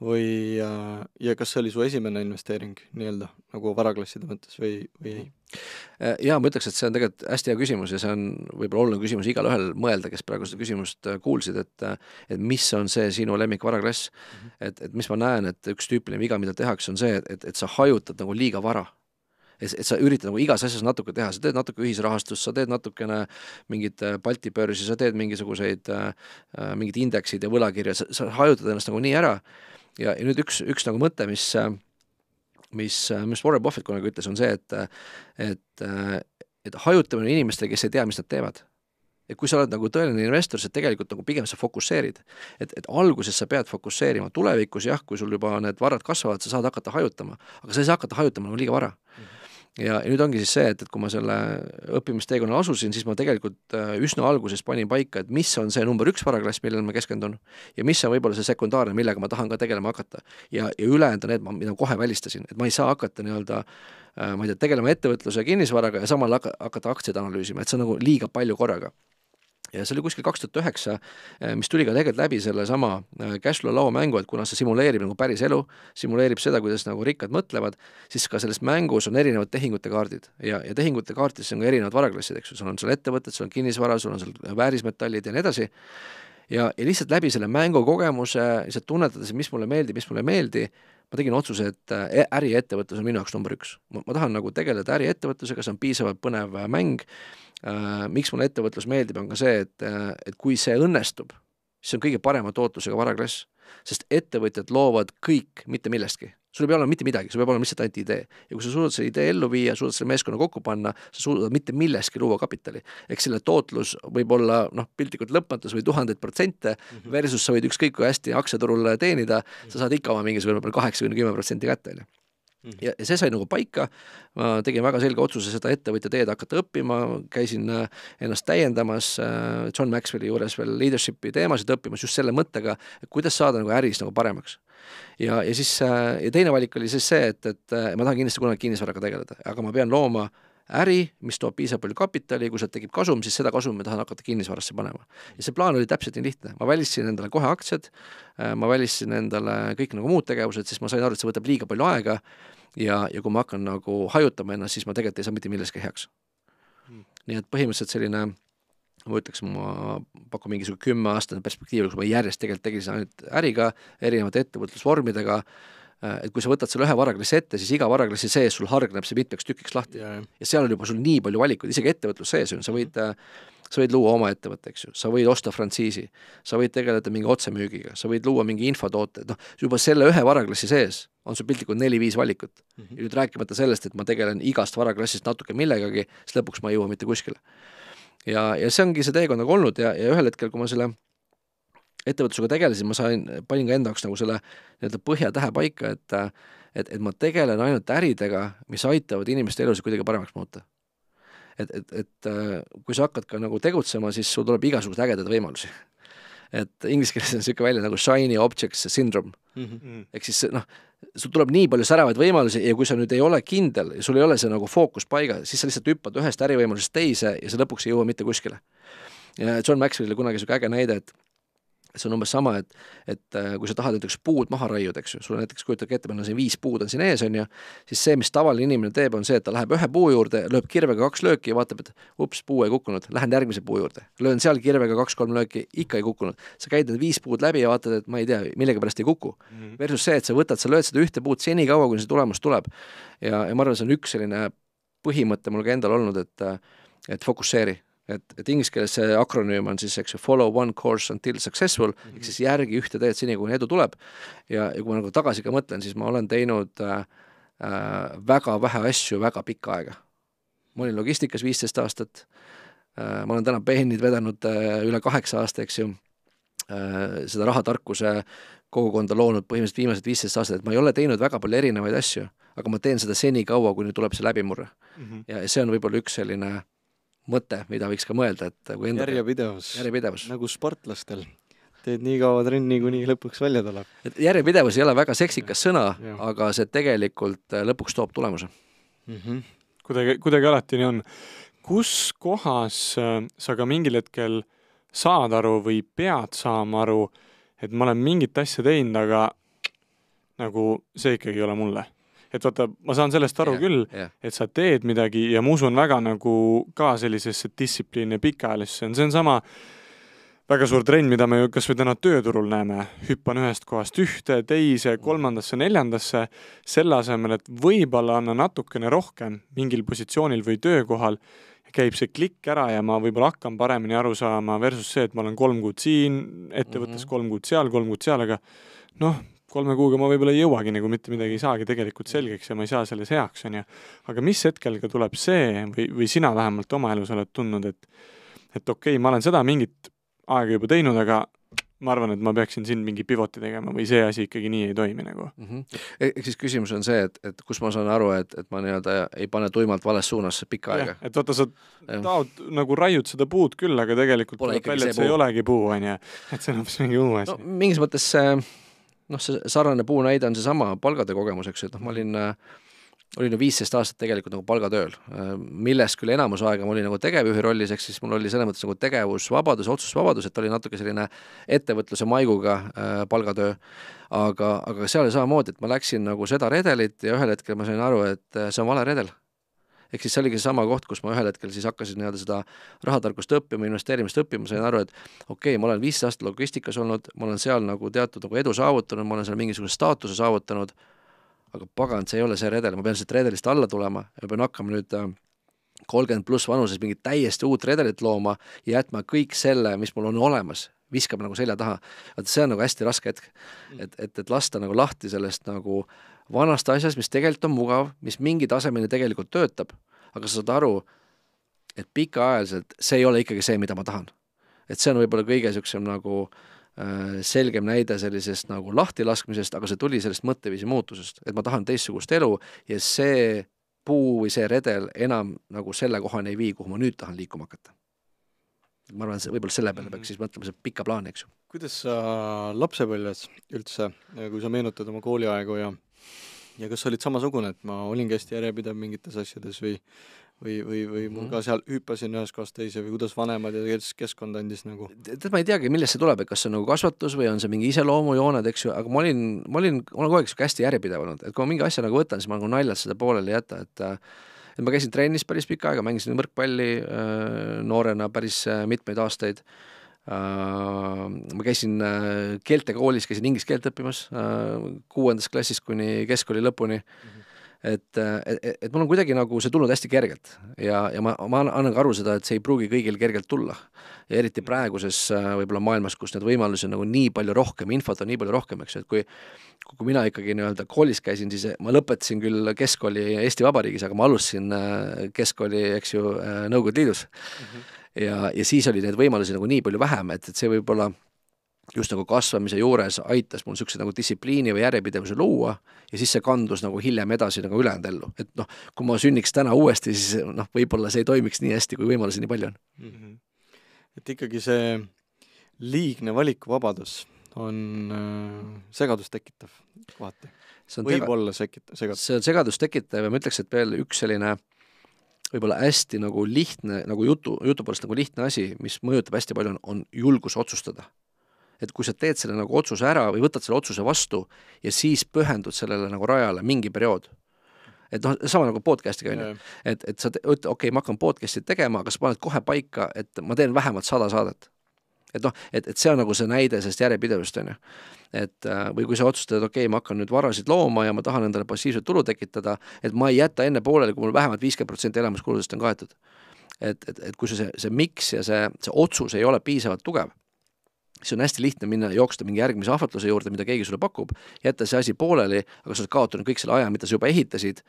või äh, ja kas see oli su esimene investeering nii-öelda nagu varaklasside mõttes või, või ei? Äh, jaa, ma ütleks, et see on tegelikult hästi hea küsimus ja see on võib-olla oluline küsimus igalühel mõelda, kes praegu seda küsimust kuulsid, et et mis on see sinu lemmikvaraklass mm, -hmm. et, et mis ma näen, et üks tüüpiline viga, mida tehakse, on see, et, et sa hajutad nagu liiga vara et, et sa üritad nagu igas asjas natuke teha, sa teed natuke ühisrahastust, sa teed natukene mingit äh, Balti börsi, sa teed mingisuguseid äh,, äh mingeid indekseid ja võlakirju, sa, sa hajutad ennast nagu nii ära ja, ja nüüd üks, üks nagu mõte, mis äh, mis, mis Warren Buffett kunagi ütles, on see, et et, et hajutamine on inimestele, kes ei tea, mis nad teevad et kui sa oled nagu tõeline investor, siis tegelikult nagu pigem sa fokusseerid. et, et alguses sa pead fokusseerima, tulevikus jah, kui sul juba need varad kasvavad, sa saad hakata hajutama, aga sa ei saa hakata hajutama nagu liiga vara mm. -hmm ja, ja nüüd ongi siis see, et, et kui ma selle õppimisteekonnale asusin, siis ma tegelikult äh, üsna alguses panin paika, et mis on see number üks paraklass, millele ma keskendun ja mis on võib-olla see sekundaarne, millega ma tahan ka tegelema hakata. ja, ja ülejäänud on need, mida ma kohe välistasin, et ma ei saa hakata nii-öelda äh, ma ei tea, tegelema ettevõtluse ja kinnisvaraga ja samal hakata aktsiaid analüüsima, et see on nagu liiga palju korraga ja see oli kuskil kaks tuhat üheksa, eh, mis tuli ka tegelikult läbi sellesama eh, Cashflow lauamängu, et kuna see simuleerib nagu päris elu, simuleerib seda, kuidas nagu rikkad mõtlevad, siis ka selles mängus on erinevad tehingute kaardid ja, ja tehingute kaartides on ka erinevad varaklassid, eks ju, sul on seal ettevõtted, sul on kinnisvara, sul on seal väärismetallid ja nii edasi, ja, ja lihtsalt läbi selle mängukogemuse, lihtsalt tunnetades, mis mulle meeldib, mis mulle ei meeldi, ma tegin otsuse, et äh, e-, äriettevõtlus on minu jaoks number üks. ma tahan nagu tegeleda äriettevõtlusega, see on piisavalt põnev äh, mäng. Äh, miks mulle ettevõtlus meeldib, on ka see, et, et kui see õnnestub, siis see on kõige parema tootlusega varaklass, sest ettevõtjad loovad kõik mitte millestki sul ei pea olema mitte midagi, sul peab olema lihtsalt ainult idee. ja kui sa suudad selle idee ellu viia, suudad selle meeskonna kokku panna, sa suudad mitte millestki luua kapitali. eks selle tootlus võib olla noh, piltlikult lõpmatus või tuhandeid protsente, mhm. versus sa võid ükskõik kui hästi aktsiaturul teenida, mhm. sa saad ikka oma mingisugune kaheksakümne kümme protsenti kätte, on ju mhm. ja, ja see sai nagu paika, ma tegin väga selge otsuse seda ettevõtja teed hakata õppima, käisin äh, ennast täiendamas äh, John Maxwelli juures veel leadership'i teemasid õppimas just selle mõttega, et kuidas saada nagu äris nagu paremaks ja, ja siis äh, ja teine valik oli siis see, et, et äh, ma tahan kindlasti kunagi kinnisvaraga tegeleda, aga ma pean looma äri, mis toob piisavalt palju kapitali, kui sealt tekib kasum, siis seda kasumi ma tahan hakata kinnisvarasse panema. ja see plaan oli täpselt nii lihtne, ma välistasin endale kohe aktsiad, äh, ma välistasin endale kõik nagu muud tegevused, sest ma sain aru, et see võtab liiga palju aega ja, ja kui ma hakkan nagu hajutama ennast, siis ma tegelikult ei saa mitte millestki heaks. Hmm. nii et põhimõtteliselt selline ma ütleks, ma pakun mingisugune kümneaastane perspektiiv, kus ma järjest tegelikult tegelesin ainult äriga, erinevate ettevõtlusvormidega, äh, et kui sa võtad selle ühe varaklassi ette, siis iga varaklassi sees sul hargneb see mitmeks tükiks lahti ja, ja seal on juba sul nii palju valikuid, isegi ettevõtlus sees on, sa võid äh, sa võid luua oma ettevõtte, eks ju, sa võid osta frantsiisi, sa võid tegeleda mingi otsemüügiga, sa võid luua mingi infotoote, noh, juba selle ühe varaklassi sees on sul piltlikult neli-viis valikut mm. -hmm. ja nüüd rääkimata sellest, et ma tegelen igast varaklassist natuke millegagi, siis lõpuks ma ei jõua mitte kuskile ja, ja see ongi see teekond nagu olnud ja, ja ühel hetkel, kui ma selle ettevõtlusega tegelesin, ma sain, panin ka enda jaoks nagu selle nii-öelda põhjatähe paika, et et, et ma tegelen ainult äridega, mis aitavad inimeste elusid kuidagi paremaks muuta. et, et, et äh, kui sa hakkad ka nagu tegutsema, siis sul tuleb igasuguseid ägedaid võimalusi et inglise keeles on niisugune välja nagu shiny objects syndrome mhm. mm -hmm.. ehk siis noh, sul tuleb nii palju säravaid võimalusi ja kui sa nüüd ei ole kindel ja sul ei ole see nagu fookus paigas, siis sa lihtsalt hüppad ühest ärivõimalusest teise ja sa lõpuks ei jõua mitte kuskile. ja John Maxwellil kunagi niisugune äge näide, et see on umbes sama, et, et äh, kui sa tahad näiteks puud maha raiuda, eks ju, sul on näiteks, kujutage ette, meil on siin viis puud on siin ees, on ju, siis see, mis tavaline inimene teeb, on see, et ta läheb ühe puu juurde, lööb kirvega kaks lööki ja vaatab, et ups, puu ei kukkunud, lähen järgmise puu juurde. löön seal kirvega kaks-kolm lööki, ikka ei kukkunud. sa käid need viis puud läbi ja vaatad, et ma ei tea, millegipärast ei kuku mm. -hmm. Versus see, et sa võtad, sa lööd seda ühte puud senikaua, kuni see tulemus tuleb. ja, ja ma arvan, see on üks selline põhimõte mul ka endal olnud, et, et fokusseeri et, et inglise keeles see akronüüm on siis, eks ju, follow one course until successful mm, -hmm. ehk siis järgi ühte teed seni, kuni edu tuleb. ja, ja kui ma nagu tagasi ka mõtlen, siis ma olen teinud äh, äh, väga vähe asju väga pikka aega. ma olin logistikas viisteist aastat äh,, ma olen täna BN-id vedanud äh, üle kaheksa aasta, eks ju äh,, seda rahatarkuse kogukonda loonud põhimõtteliselt viimased viisteist aastat, et ma ei ole teinud väga palju erinevaid asju, aga ma teen seda senikaua, kuni tuleb see läbimurre mm. -hmm. ja see on võib-olla üks selline äh, mõte, mida võiks ka mõelda, et kui nagu enda järjepidevus, järjepidevus., nagu sportlastel. teed nii kaua trenni, kuni lõpuks välja tuleb. et järjepidevus ei ole väga seksikas ja, sõna, aga see tegelikult äh, lõpuks toob tulemuse mm. -hmm. kuidagi, kuidagi alati nii on. kus kohas äh, sa ka mingil hetkel saad aru või pead saama aru, et ma olen mingit asja teinud, aga nagu see ikkagi ei ole mulle et vaata, ma saan sellest aru yeah, küll yeah., et sa teed midagi ja ma usun väga nagu ka sellisesse distsipliini ja pikaajalisse, see on sama väga suur trend, mida me ju kas või täna tööturul näeme, hüppan ühest kohast ühte, teise, mm. kolmandasse, neljandasse, selle asemel, et võib-olla anna natukene rohkem mingil positsioonil või töökohal, käib see klikk ära ja ma võib-olla hakkan paremini aru saama versus see, et ma olen kolm kuud siin ettevõttes mm, -hmm. kolm kuud seal, kolm kuud seal, aga noh, kolme kuuga ma võib-olla ei jõuagi nagu mitte midagi ei saagi tegelikult selgeks ja ma ei saa selles heaks, on ju. aga mis hetkel ka tuleb see või, või sina vähemalt oma elus oled tundnud, et, et okei okay,, ma olen seda mingit aega juba teinud, aga ma arvan, et ma peaksin siin mingi pivoti tegema või see asi ikkagi nii ei toimi nagu mm -hmm. E. ehk siis küsimus on see, et, et kus ma saan aru, et, et ma nii-öelda ei pane tuimalt vales suunas pikka aega. et vaata, sa taod, nagu raiud seda puud küll, aga tegelikult tuleb välja, et see puu. ei olegi puu, on ju, et see on hoopis mingi muu asi no,. mingis mõttes see äh noh, see sarnane puu näide on seesama palgade kogemuseks, et noh, ma olin äh, olin ju viisteist aastat tegelikult nagu palgatööl, äh, millest küll enamus aega ma olin nagu tegevjuhi rollis, ehk siis mul oli selles mõttes nagu tegevusvabadus, otsustusvabadus, et oli natuke selline ettevõtluse maiguga äh, palgatöö, aga, aga seal oli samamoodi, et ma läksin nagu seda redelit ja ühel hetkel ma sain aru, et äh, see on vale redel ehk siis see oligi seesama koht, kus ma ühel hetkel siis hakkasin nii-öelda seda rahatarkust õppima, investeerimist õppima, sain aru, et okei okay,, ma olen viis aastat logistikas olnud, ma olen seal nagu teatud nagu edu saavutanud, ma olen seal mingisuguse staatuse saavutanud, aga pagan, see ei ole see redel, ma pean sealt redelist alla tulema ja pean hakkama nüüd äh, kolmkümmend pluss vanuses mingit täiesti uut redelit looma ja jätma kõik selle, mis mul on olemas, viskab nagu selja taha. vaata, see on nagu hästi raske hetk. Mm. et, et, et lasta nagu lahti sellest nagu äh, vanast asjast, mis tegelikult on mugav, mis mingi tasemeni tegelikult töötab, aga sa saad aru, et pikaajaliselt see ei ole ikkagi see, mida ma tahan. et see on võib-olla kõige niisugusem nagu äh, selgem näide sellisest nagu lahtilaskmisest, aga see tuli sellest mõtteviisi muutusest, et ma tahan teistsugust elu ja see puu või see redel enam nagu sellekohane ei vii, kuhu ma nüüd tahan liikuma hakata ma arvan, see võib-olla selle peale peaks siis mõtlema, see pika plaan, eks ju. kuidas sa lapsepõlves üldse, kui sa meenutad oma kooliaegu ja ja kas sa olid samasugune, et ma olingi hästi järjepidev mingites asjades või või, või, või mm -hmm. ma mhm. ka seal hüppasin ühest kohast teise või kuidas vanemad ja kes, keskkond andis nagu? tead, ma ei teagi, millest see tuleb, et kas see on nagu kasvatus või on see mingi iseloomujooned, eks ju, aga ma olin, ma olin, ma olen kogu aeg sihuke hästi järjepidev olnud, et kui ma mingi asja nagu võtan, siis ma nagu naljalt seda pooleli ei jäta, et et ma käisin trennis päris pikka aega, mängisin võrkpalli äh, noorena päris äh, mitmeid aastaid Äh, ma käisin äh, keeltekoolis, käisin inglise keelt õppimas äh, kuuendast klassist kuni keskkooli lõpuni mm. -hmm et, et, et mul on kuidagi nagu see tulnud hästi kergelt ja, ja ma, ma annan ka aru seda, et see ei pruugi kõigil kergelt tulla. ja eriti mhm. praeguses võib-olla maailmas, kus neid võimalusi on nagu nii palju rohkem, infot on nii palju rohkem, eks ju, et kui kui mina ikkagi nii-öelda koolis käisin, siis ma lõpetasin küll keskkooli Eesti Vabariigis, aga ma alustasin keskkooli, eks ju, Nõukogude Liidus mm. -hmm ja, ja siis oli neid võimalusi nagu nii palju vähem, et, et see võib-olla just nagu kasvamise juures aitas mul niisuguse nagu distsipliini või järjepidevuse luua ja siis see kandus nagu hiljem edasi nagu ülejäänud ellu. et noh, kui ma sünniks täna uuesti, siis noh, võib-olla see ei toimiks nii hästi, kui võimalusi nii palju on mm. -hmm. et ikkagi see liigne valikuvabadus on äh, segadust tekitav kohati. võib-olla sekita-, segadus. see on segadust tekitav ja ma ütleks, et veel üks selline äh, võib-olla hästi nagu lihtne, nagu jutu, jutu poolest nagu lihtne asi, mis mõjutab hästi palju, on, on julgus otsustada. et kui sa teed selle nagu otsuse ära või võtad selle otsuse vastu ja siis pühendud sellele nagu rajale mingi periood, et noh, sama nagu podcast'iga on ju, et, et sa ütled, okei okay,, ma hakkan podcast'i tegema, aga sa paned kohe paika, et ma teen vähemalt sada saadet et noh, et, et see on nagu see näide sellest järjepidevust, on ju. et äh, või kui sa otsustad, et okei okay,, ma hakkan nüüd varasid looma ja ma tahan endale passiivset tulu tekitada, et ma ei jäta enne pooleli, kui mul vähemalt viiskümmend protsenti elamiskuludest on kaetud. et, et, et kui see, see, see miks ja see, see otsus ei ole piisavalt tugev, siis on hästi lihtne minna, joosta mingi järgmise ahvatluse juurde, mida keegi sulle pakub, jätta see asi pooleli, aga sa oled kaotanud kõik selle aja, mida sa juba ehitasid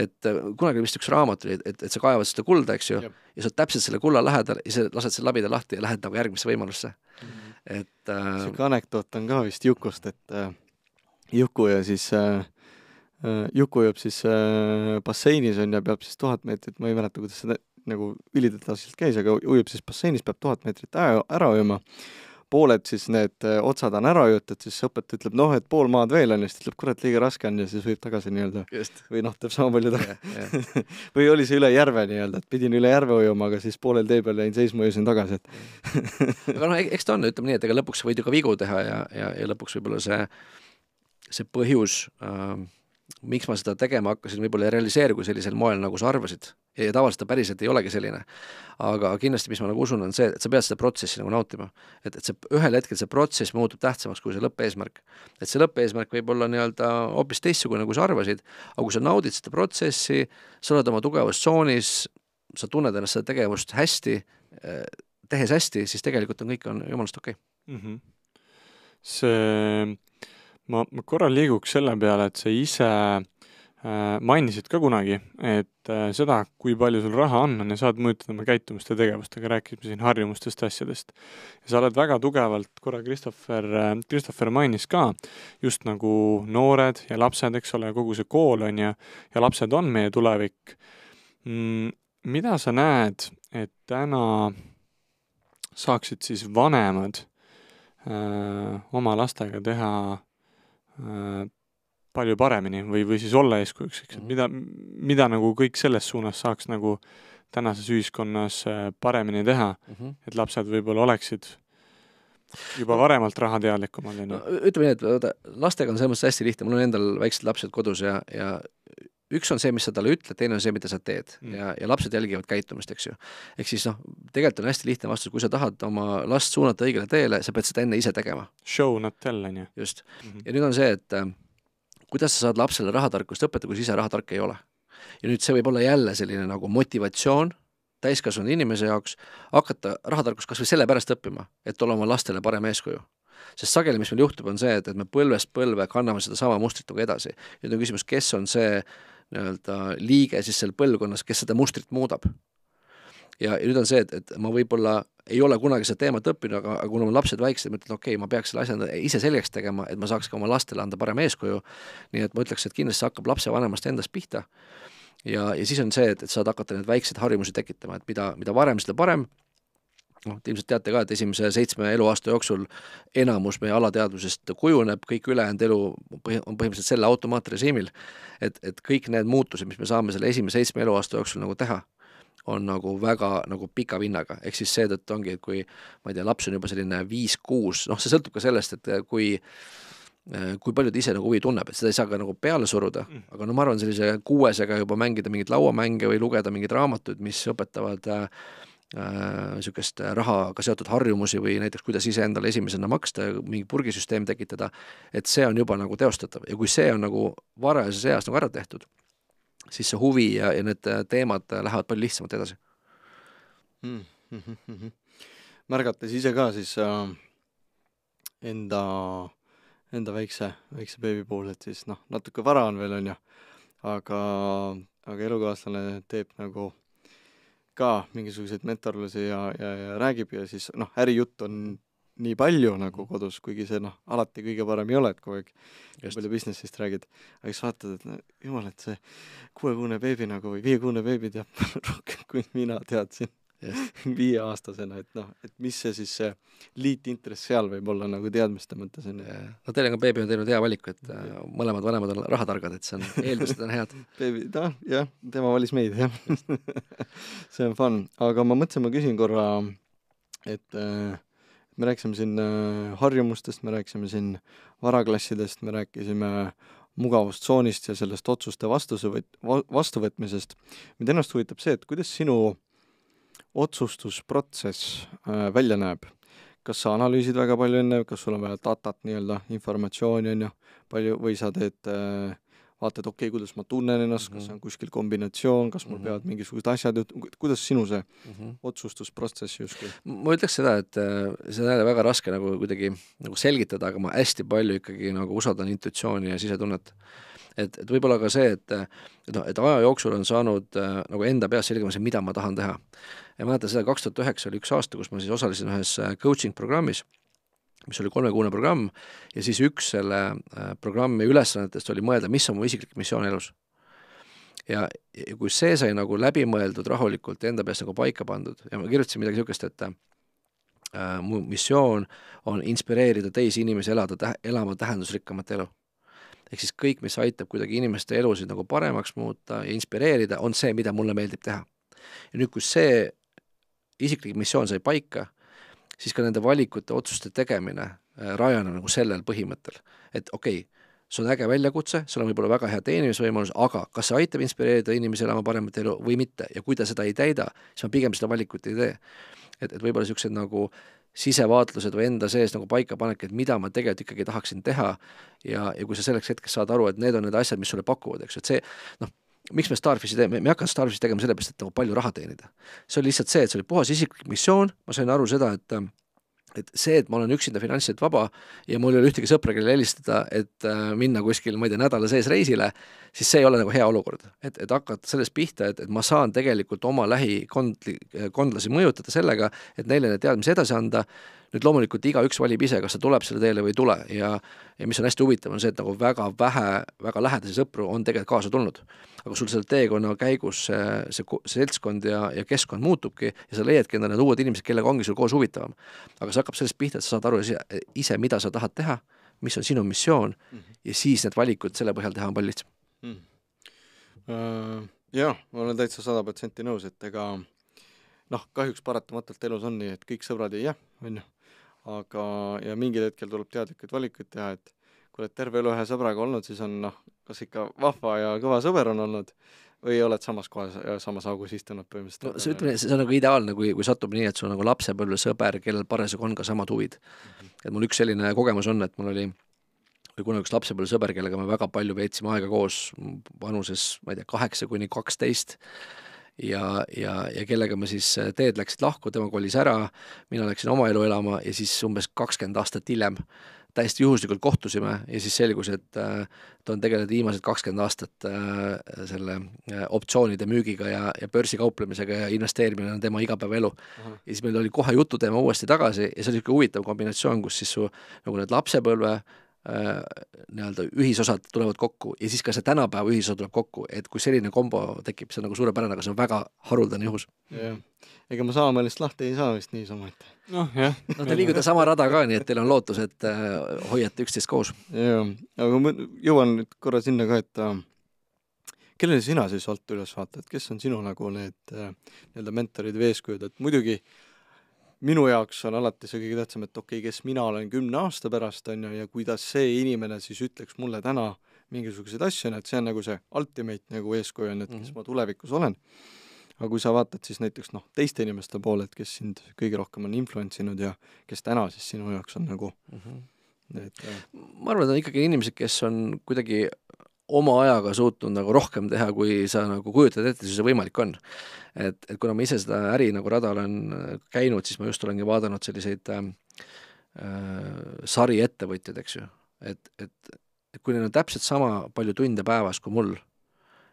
et äh, kunagi vist üks raamat oli, et, et sa kaevad seda kulda, eks ju, ja sa oled täpselt selle kulla lähedal ja sa lased selle labida lahti ja lähed nagu järgmisse võimalusse mm. -hmm. et äh, niisugune anekdoot on ka vist Jukost, et äh, Juku ja siis äh, äh Juku jõuab siis äh, basseinis on ja peab siis tuhat meetrit, ma ei mäleta, kuidas see nagu ülidetailselt käis, aga ujub siis basseinis, peab tuhat meetrit ära, ära ujuma pooled siis need äh, otsad on ära jõutud, siis õpetaja ütleb, noh, et pool maad veel on ja siis ütleb, kurat, liiga raske on ja siis võib tagasi nii-öelda. või noh, teeb sama palju tagasi yeah, yeah. või oli see üle järve nii-öelda, et pidin üle järve ujuma, aga siis poolel tee peal jäin seisma, ujusin tagasi, et aga noh, e-, eks ta on, ütleme nii, et ega lõpuks võid ju ka vigu teha ja, ja, ja lõpuks võib-olla see, see põhjus äh, miks ma seda tegema hakkasin, võib-olla ei realiseeru kui sellisel moel, nagu sa arvasid ja tavaliselt ta päriselt ei olegi selline. aga kindlasti, mis ma nagu usun, on see, et sa pead seda protsessi nagu nautima. et, et see, ühel hetkel see protsess muutub tähtsamaks kui see lõppeesmärk. et see lõppeesmärk võib olla nii-öelda hoopis teistsugune, kui sa arvasid, aga kui sa naudid seda protsessi, sa oled oma tugevas tsoonis, sa tunned ennast seda tegevust hästi, eh, tehes hästi, siis tegelikult on kõik, on jumalast okei okay. mm. -hmm. see, ma, ma korra liiguks selle peale, et sa ise Äh, mainisid ka kunagi, et äh, seda, kui palju sul raha on, on ja saad mõjutada oma käitumist ja tegevust, aga rääkisime siin harjumustest, asjadest. sa oled väga tugevalt, korra Christopher, äh, Christopher mainis ka, just nagu noored ja lapsed, eks ole, kogu see kool on ja, ja lapsed on meie tulevik mm,. mida sa näed, et täna saaksid siis vanemad öö, oma lastega teha öö, palju paremini või, või siis olla eeskujuks, eks, et mhm. mida, mida nagu kõik selles suunas saaks nagu tänases ühiskonnas äh, paremini teha mm, -hmm. et lapsed võib-olla oleksid juba varemalt rahateadlikumad, on ju. ütleme nii, et vaata, lastega on selles mõttes hästi lihtne, mul on endal väiksed lapsed kodus ja, ja üks on see, mis sa talle ütled, teine on see, mida sa teed mm. ja, ja lapsed jälgivad käitumist, eks ju. ehk siis noh, tegelikult on hästi lihtne vastus, kui sa tahad oma last suunata õigele teele, sa pead seda enne ise tegema. Show not tell, on ju. just mm. -hmm. ja nüüd on see, et äh, kuidas sa saad lapsele rahatarkust õpetada, kui sa ise rahatark ei ole? ja nüüd see võib olla jälle selline nagu motivatsioon täiskasvanud inimese jaoks hakata rahatarkust kas või sellepärast õppima, et olla oma lastele parem eeskuju. sest sageli, mis meil juhtub, on see, et, et me põlvest põlve kanname sedasama mustrit nagu edasi. nüüd on küsimus, kes on see nii-öelda liige siis seal põlvkonnas, kes seda mustrit muudab ja, ja nüüd on see, et, et ma võib-olla ei ole kunagi seda teemat õppinud, aga, aga kuna mul lapsed väiksed, ma ütlen, okei okay,, ma peaks selle asja ise selgeks tegema, et ma saaks ka oma lastele anda parema eeskuju. nii et ma ütleks, et kindlasti hakkab lapsevanemast endast pihta. ja, ja siis on see, et, et saad hakata neid väikseid harjumusi tekitama, et mida, mida varem, seda parem noh, te ilmselt teate ka, et esimese seitsme eluaasta jooksul enamus meie alateadvusest kujuneb, kõik ülejäänud elu on põhimõtteliselt selle automaatrežiimil, et, et kõik need muutused, mis me saame selle esimese seitsme eluaasta jooksul nagu teha, on nagu väga nagu pika vinnaga, ehk siis seetõttu ongi, et kui ma ei tea, laps on juba selline viis-kuus, noh, see sõltub ka sellest, et äh, kui äh, kui palju ta ise nagu huvi tunneb, et seda ei saa ka nagu peale suruda, mm. aga no ma arvan, sellise kuuesega juba mängida mingeid lauamänge või lugeda mingeid raamatuid, mis õpetavad äh, äh niisugust rahaga seotud harjumusi või näiteks kuidas iseendale esimesena maksta ja mingi purgisüsteem tekitada, et see on juba nagu teostatav ja kui see on nagu varajases eas nagu ära tehtud, siis see huvi ja, ja need äh, teemad äh, lähevad palju lihtsamalt edasi mm. -hmm. hmm, hmm, hmm märgates ise ka siis äh, enda, enda väikse, väikse beebi puhul, et siis noh, natuke vara on veel, on ju, aga, aga elukaaslane teeb nagu ka mingisuguseid mentorlusi ja, ja, ja räägib ja siis noh, ärijutt on nii palju nagu kodus, kuigi see noh, alati kõige parem ei ole, et kogu aeg Just. palju business'ist räägid, aga siis vaatad, et no jumal, et see kuuekuune beebi nagu või viiekuune beebi teab rohkem, kui mina teadsin viieaastasena, et noh, et mis see siis see liitintress seal võib olla nagu teadmiste mõttes on ju. no Telenga beebi on teinud hea valiku, et äh, mõlemad vanemad on rahatargad, et see on, eeldused on head. beebi, noh jah, tema valis meid jah see on fun, aga ma mõtlesin, ma küsin korra, et äh, me rääkisime siin äh, harjumustest, me rääkisime siin varaklassidest, me rääkisime mugavustsoonist ja sellest otsuste vastusevõt-, vastuvõtmisest. mind ennast huvitab see, et kuidas sinu otsustusprotsess äh, välja näeb? kas sa analüüsid väga palju enne, kas sul on vaja datat nii-öelda, informatsiooni on ju, palju, või sa teed äh, vaatad, okei okay,, kuidas ma tunnen ennast mm, -hmm. kas mhm. on kuskil kombinatsioon, kas mul mm -hmm. peavad mingisugused asjad, kuidas sinu see mm -hmm. otsustusprotsess justkui? ma ütleks seda, et äh, seda ei ole väga raske nagu kuidagi nagu selgitada, aga ma hästi palju ikkagi nagu usaldan intuitsiooni ja sisetunnet. et, et võib-olla ka see, et, äh, et noh, et aja jooksul on saanud äh, nagu enda peas selgemaks, et mida ma tahan teha. ja mäletan seda, kaks tuhat üheksa oli üks aasta, kus ma siis osalesin ühes äh, coaching programmis mis oli kolmekuune programm, ja siis üks selle äh, programmi ülesannetest oli mõelda, mis on mu isiklik missioon elus. ja, ja kui see sai nagu läbi mõeldud rahulikult ja enda peas nagu paika pandud ja ma kirjutasin midagi niisugust, et äh, mu missioon on inspireerida teisi inimesi elada tähe-, elama tähendusrikkamat elu ehk siis kõik, mis aitab kuidagi inimeste elusid nagu paremaks muuta ja inspireerida, on see, mida mulle meeldib teha. ja nüüd, kui see isiklik missioon sai paika, siis ka nende valikute, otsuste tegemine äh, rajaneb nagu sellel põhimõttel, et okei okay,, see on äge väljakutse, sul on võib-olla väga hea teenimisvõimalus, aga kas see aitab inspireerida inimesi elama paremat elu või mitte ja kui ta seda ei täida, siis ma pigem seda valikut ei tee. et, et võib-olla niisugused nagu sisevaatlused või enda sees nagu paikapanek, et mida ma tegelikult ikkagi tahaksin teha ja, ja kui sa selleks hetkeks saad aru, et need on need asjad, mis sulle pakuvad, eks ju, et see noh, miks me Starfishi teeme, me ei hakanud Starfishi tegema sellepärast, et nagu palju raha teenida. see oli lihtsalt see, et see oli puhas isiklik missioon, ma sain aru seda, et äh, et see, et ma olen üksinda finantsiliselt vaba ja mul ei ole ühtegi sõpra, kellele helistada, et äh, minna kuskil, ma ei tea, nädala sees reisile, siis see ei ole nagu hea olukord. et, et hakata sellest pihta, et, et ma saan tegelikult oma lähikondli, kondlasi mõjutada sellega, et neile neid teadmisi edasi anda nüüd loomulikult igaüks valib ise, kas ta tuleb selle teele või ei tule ja ja mis on hästi huvitav, on see, et nagu väga vähe, väga lähedasi sõpru on tegelikult kaasa tulnud. aga sul selle teekonna käigus see, see, see seltskond ja, ja keskkond muutubki ja sa leiadki endale need uued inimesed, kellega ongi sul koos huvitavam. aga see hakkab sellest pihta, et sa saad aru ise, mida sa tahad teha, mis on sinu missioon mm -hmm. ja siis need valikud selle põhjal teha on palju lihtsam mm. -hmm. Äh, Jah, ma olen täitsa sada protsenti nõus, et ega noh, kahjuks paratamatult elus on nii, et kõik sõbrad ei jää, on ju aga, ja mingil hetkel tuleb teadlikud valikuid teha, et kui oled terve elu ühe sõbraga olnud, siis on noh, kas ikka vahva ja kõva sõber on olnud või oled samas kohas, samas augus istunud põhimõtteliselt? no see ütleme, see on nagu ideaalne, kui, kui satub nii, et sul on nagu lapsepõlvesõber, kellel parasjagu on ka samad huvid mm. -hmm. et mul üks selline kogemus on, et mul oli oli kunagi üks lapsepõlvesõber, kellega me väga palju veetsime aega koos vanuses, ma ei tea, kaheksa kuni kaksteist ja, ja, ja kellega me siis, äh, teed läksid lahku, tema kolis ära, mina läksin oma elu elama ja siis umbes kakskümmend aastat hiljem täiesti juhuslikult kohtusime ja siis selgus, et äh, ta on tegelenud viimased kakskümmend aastat äh, selle optsioonide müügiga ja, ja börsikauplemisega ja investeerimine on tema igapäevaelu uh. -huh. ja siis meil oli kohe jututeema uuesti tagasi ja see oli niisugune huvitav kombinatsioon, kus siis su nagu need lapsepõlve Äh, nii-öelda ühisosad tulevad kokku ja siis ka see tänapäeva ühisosa tuleb kokku, et kui selline kombo tekib, see on nagu suurepärane, aga see on väga haruldane juhus. jah, ega ma samameelest lahti ei saa vist niisama, et noh, jah. no te liigute sama rada ka, nii et teil on lootus, et äh, hoiate üksteist koos. jah, aga ma jõuan nüüd korra sinna ka, et äh, kellele sina siis alt üles vaatad, kes on sinu nagu need äh, nii-öelda mentorid või eeskujud, et muidugi äh, minu jaoks on alati see kõige tähtsam, et okei okay,, kes mina olen kümne aasta pärast, on ju, ja kuidas see inimene siis ütleks mulle täna mingisuguseid asju, on ju, et see on nagu see ultimate nagu eeskuju, on ju, et kes mm -hmm. ma tulevikus olen. aga kui sa vaatad siis näiteks noh, teiste inimeste poole, et kes sind kõige rohkem on influence inud ja kes täna siis sinu jaoks on nagu mm -hmm. et ma arvan, et on ikkagi inimesed, kes on kuidagi oma ajaga suutnud nagu rohkem teha, kui sa nagu kujutad ette, siis see võimalik on. et, et kuna ma ise seda äri nagu rada olen äh, käinud, siis ma just olengi vaadanud selliseid äh, äh sariettevõtjaid, eks ju, et, et, et kui neil on täpselt sama palju tunde päevas kui mul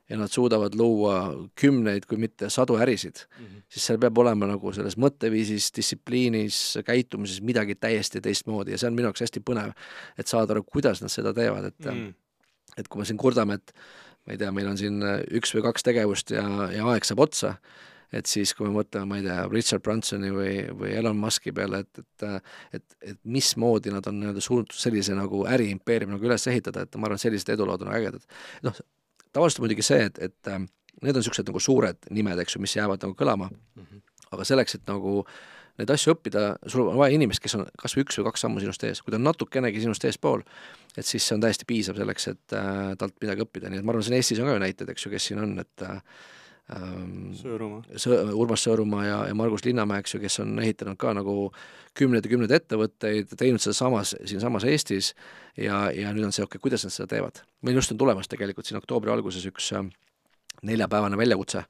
ja nad suudavad luua kümneid, kui mitte sadu ärisid mm, -hmm. siis seal peab olema nagu selles mõtteviisis, distsipliinis, käitumises midagi täiesti teistmoodi ja see on minu jaoks hästi põnev, et saada aru, kuidas nad seda teevad, et mm -hmm et kui me siin kurdame, et ma ei tea, meil on siin äh, üks või kaks tegevust ja, ja aeg saab otsa, et siis, kui me mõtleme, ma ei tea, Richard Bransoni või, või Elon Musk'i peale, et, et äh, et, et mismoodi nad on nii-öelda suutnud sellise nagu äriimpeeriumi nagu üles ehitada, et ma arvan, et sellised edulood on ägedad. noh, tavaliselt muidugi see, et, et äh, need on niisugused nagu suured nimed, eks ju, mis jäävad nagu kõlama mm, -hmm. aga selleks, et nagu äh, neid asju õppida, sul on vaja inimest, kes on kas või üks või kaks sammu sinust ees, kui ta on natukenegi sinust eespool, et siis see on täiesti piisav selleks, et äh, talt midagi õppida, nii et ma arvan, siin Eestis on ka ju näiteid, eks ju, kes siin on, et äh, ähm, Sõõrumaa. Sõõ-, Urmas Sõõrumaa ja, ja Margus Linnamäe, eks ju, kes on ehitanud ka nagu kümneid ja kümneid ettevõtteid, teinud seda samas, siinsamas Eestis ja, ja nüüd on see, okei okay,, kuidas nad seda teevad. meil just on tulemas tegelikult siin oktoobri alguses üks äh, neljapäevane väljakutse,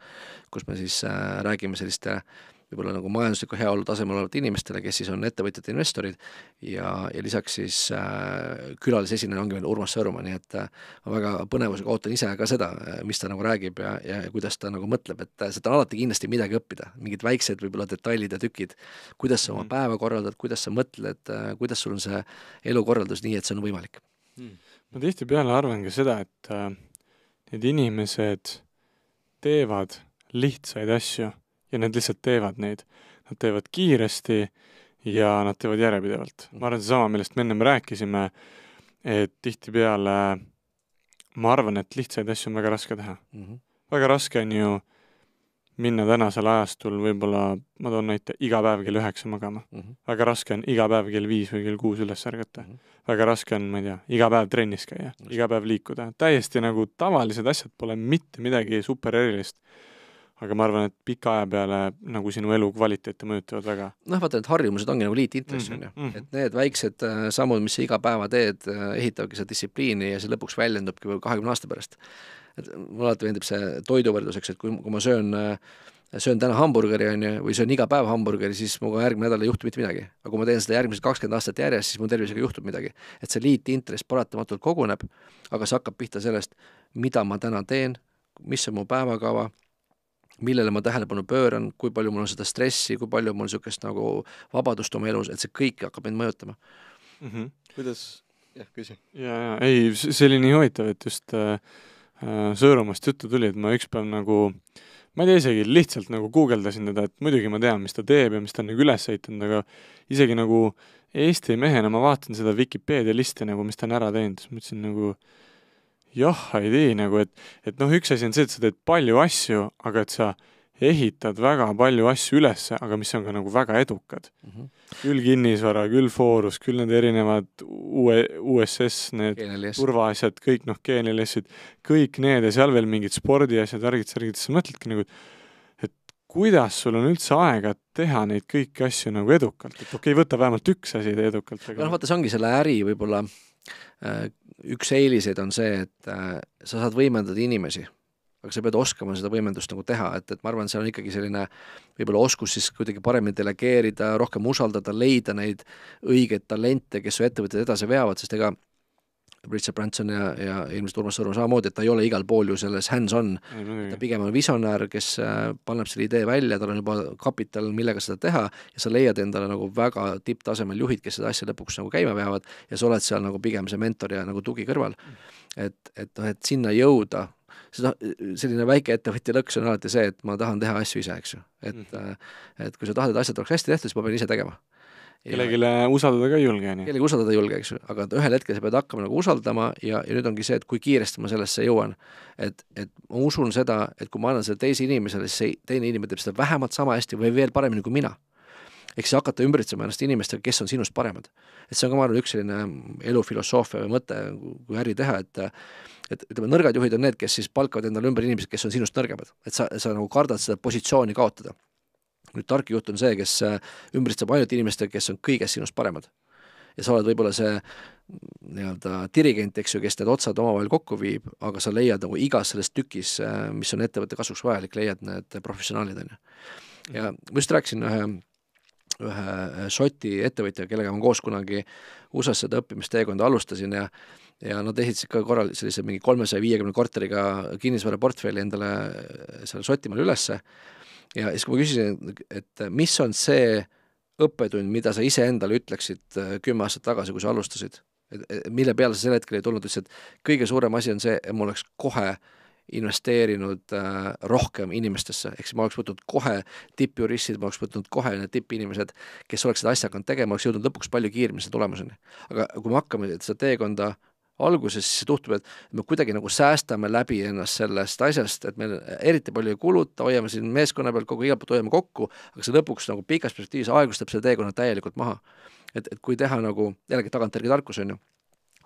kus me siis äh, räägime selliste äh, võib-olla nagu majandusliku heaolu tasemel olevatele inimestele, kes siis on ettevõtjad ja investorid, ja, ja lisaks siis äh, külalisesineja ongi meil Urmas Sõõrumaa, nii et äh, ma väga põnevusega ootan ise ka seda, äh, mis ta nagu räägib ja, ja, ja kuidas ta nagu mõtleb, et äh, seda on alati kindlasti midagi õppida, mingid väiksed võib-olla detailid ja tükid, kuidas sa oma mm. päeva korraldad, kuidas sa mõtled äh,, kuidas sul on see elukorraldus nii, et see on võimalik mm.. ma tihtipeale arvan ka seda, et äh, need inimesed teevad lihtsaid asju ja nad lihtsalt teevad neid. Nad teevad kiiresti ja nad teevad järjepidevalt. ma arvan, seesama, millest me ennem rääkisime, et tihtipeale ma arvan, et lihtsaid asju on väga raske teha mm. -hmm. väga raske on ju minna tänasel ajastul võib-olla, ma toon näite, iga päev kell üheksa magama mm. -hmm. väga raske on iga päev kell viis või kell kuus üles ärgata mm. -hmm. väga raske on, ma ei tea, iga päev trennis käia mm, -hmm. iga päev liikuda, täiesti nagu tavalised asjad, pole mitte midagi super erilist aga ma arvan, et pika aja peale nagu sinu elukvaliteeti mõjutavad väga. noh, vaata need harjumused ongi nagu liitintress mm, -hmm. on ju, mhm. et need väiksed äh, sammud, mis sa iga päeva teed äh,, ehitavadki seda distsipliini ja see lõpuks väljendubki juba kahekümne aasta pärast. et mulle alati meeldib see toidu võrdluseks, et kui, kui ma söön äh, söön täna hamburgeri, on ju, või söön iga päev hamburgeri, siis minuga järgmine nädal ei juhtu mitte midagi. aga kui ma teen seda järgmised kakskümmend aastat järjest, siis mu tervisega juhtub midagi. et see liitintress paratamatult koguneb, aga see hakkab pihta sellest, mida ma täna teen, mis on mu päevakava millele ma tähelepanu pööran, kui palju mul on seda stressi, kui palju mul niisugust nagu vabadust oma elus, et see kõik hakkab mind mõjutama mm. -hmm. kuidas, jah, küsi. ja, ja ei, see oli nii huvitav, et just äh, äh Sõõrumaast juttu tuli, et ma üks päev nagu ma ei tea isegi, lihtsalt nagu guugeldasin teda, et muidugi ma tean, mis ta teeb ja mis ta on nagu üles ehitanud, aga isegi nagu Eesti mehena ma vaatan seda Vikipeedia listi nagu, mis ta on ära teinud, siis ma mõtlesin nagu äh, jah, ei tee nagu, et, et noh, üks asi on see, et sa teed palju asju, aga et sa ehitad väga palju asju ülesse, aga mis on ka nagu väga edukad mm. -hmm. küll kinnisvara, küll Foorus, küll need erinevad UE, USS, need GNLS. turvaasjad, kõik noh, GNLS-id, kõik need ja seal veel mingid spordiasjad, värgid, särgid, siis mõtledki nagu, et kuidas sul on üldse aega teha neid kõiki asju nagu edukalt, et okei okay,, võta vähemalt üks asi edukalt. aga noh, vaata, see ongi selle äri võib-olla Äh, üks eeliseid on see, et äh, sa saad võimendada inimesi, aga sa pead oskama seda võimendust nagu teha, et, et ma arvan, seal on ikkagi selline võib-olla oskus siis kuidagi paremini delegeerida, rohkem usaldada, leida neid õigeid talente, kes su ettevõtteid edasi veavad, sest ega Richard Branson ja, ja ilmselt Urmas Sõrm samamoodi, et ta ei ole igal pool ju selles hands-on, ta pigem on visionäär, kes äh, paneb selle idee välja, tal on juba kapital, millega seda teha, ja sa leiad endale nagu väga tipptasemel juhid, kes seda asja lõpuks nagu käima veavad, ja sa oled seal nagu pigem see mentor ja nagu tugi kõrval. et, et noh, et sinna jõuda, seda, selline väikeettevõtja lõks on alati see, et ma tahan teha asju ise, eks ju. et, mhm. äh, et kui sa tahad, et asjad oleks hästi tehtud, siis ma pean ise tegema kellelegi usaldada ka ei julge, on ju. kellelegi usaldada ei julge, eks ju, aga ühel hetkel sa pead hakkama nagu usaldama ja, ja nüüd ongi see, et kui kiiresti ma sellesse jõuan. et, et ma usun seda, et kui ma annan selle teise inimesele, siis see teine inimene teeb seda vähemalt sama hästi või veel paremini kui mina ehk siis hakata ümbritsema ennast inimestega, kes on sinust paremad. et see on ka, ma arvan, üks selline ähm, elufilosoofia või mõte, kui äri teha, et et ütleme, nõrgad juhid on need, kes siis palkavad endale ümber inimesed, kes on sinust nõrgemad. et sa, sa nagu kardad seda positsiooni kaotada nüüd tark juht on see, kes äh, ümbritseb ainult inimestega, kes on kõiges sinust paremad. ja sa oled võib-olla see nii-öelda dirigent, eks ju, kes need otsad omavahel kokku viib, aga sa leiad nagu igas selles tükis, äh, mis on ettevõtte kasvuks vajalik, leiad need professionaalid, on ju. ja ma just rääkisin ühe ühe äh, Šoti ettevõtjaga, kellega ma koos kunagi USA-s seda õppimisteekonda alustasin ja ja nad ehitasid ka korral sellise mingi kolmesaja viiekümne korteriga kinnisvaraportfelli endale seal Šotimaal ülesse ja siis, kui ma küsisin, et mis on see õppetund, mida sa iseendale ütleksid äh, kümme aastat tagasi, kui sa alustasid, mille peale sa sel hetkel ei tulnud, ütlesid, et kõige suurem asi on see, et ma oleks kohe investeerinud äh, rohkem inimestesse, ehk siis ma oleks võtnud kohe tippjuristid, ma oleks võtnud kohe need tippinimesed, kes oleks seda asja hakanud tegema, oleks jõudnud lõpuks palju kiiremini selle tulemuseni. aga kui me hakkame seda teekonda äh, alguses, siis tundub, et me kuidagi nagu säästame läbi ennast sellest asjast, et meil eriti palju ei kuluta, hoiame siin meeskonna peal kogu igalt poolt hoiame kokku, aga see lõpuks nagu pikas perspektiivis aeglustab selle teekonna täielikult maha. et, et kui teha nagu jällegi tagantjärgi tarkus, on ju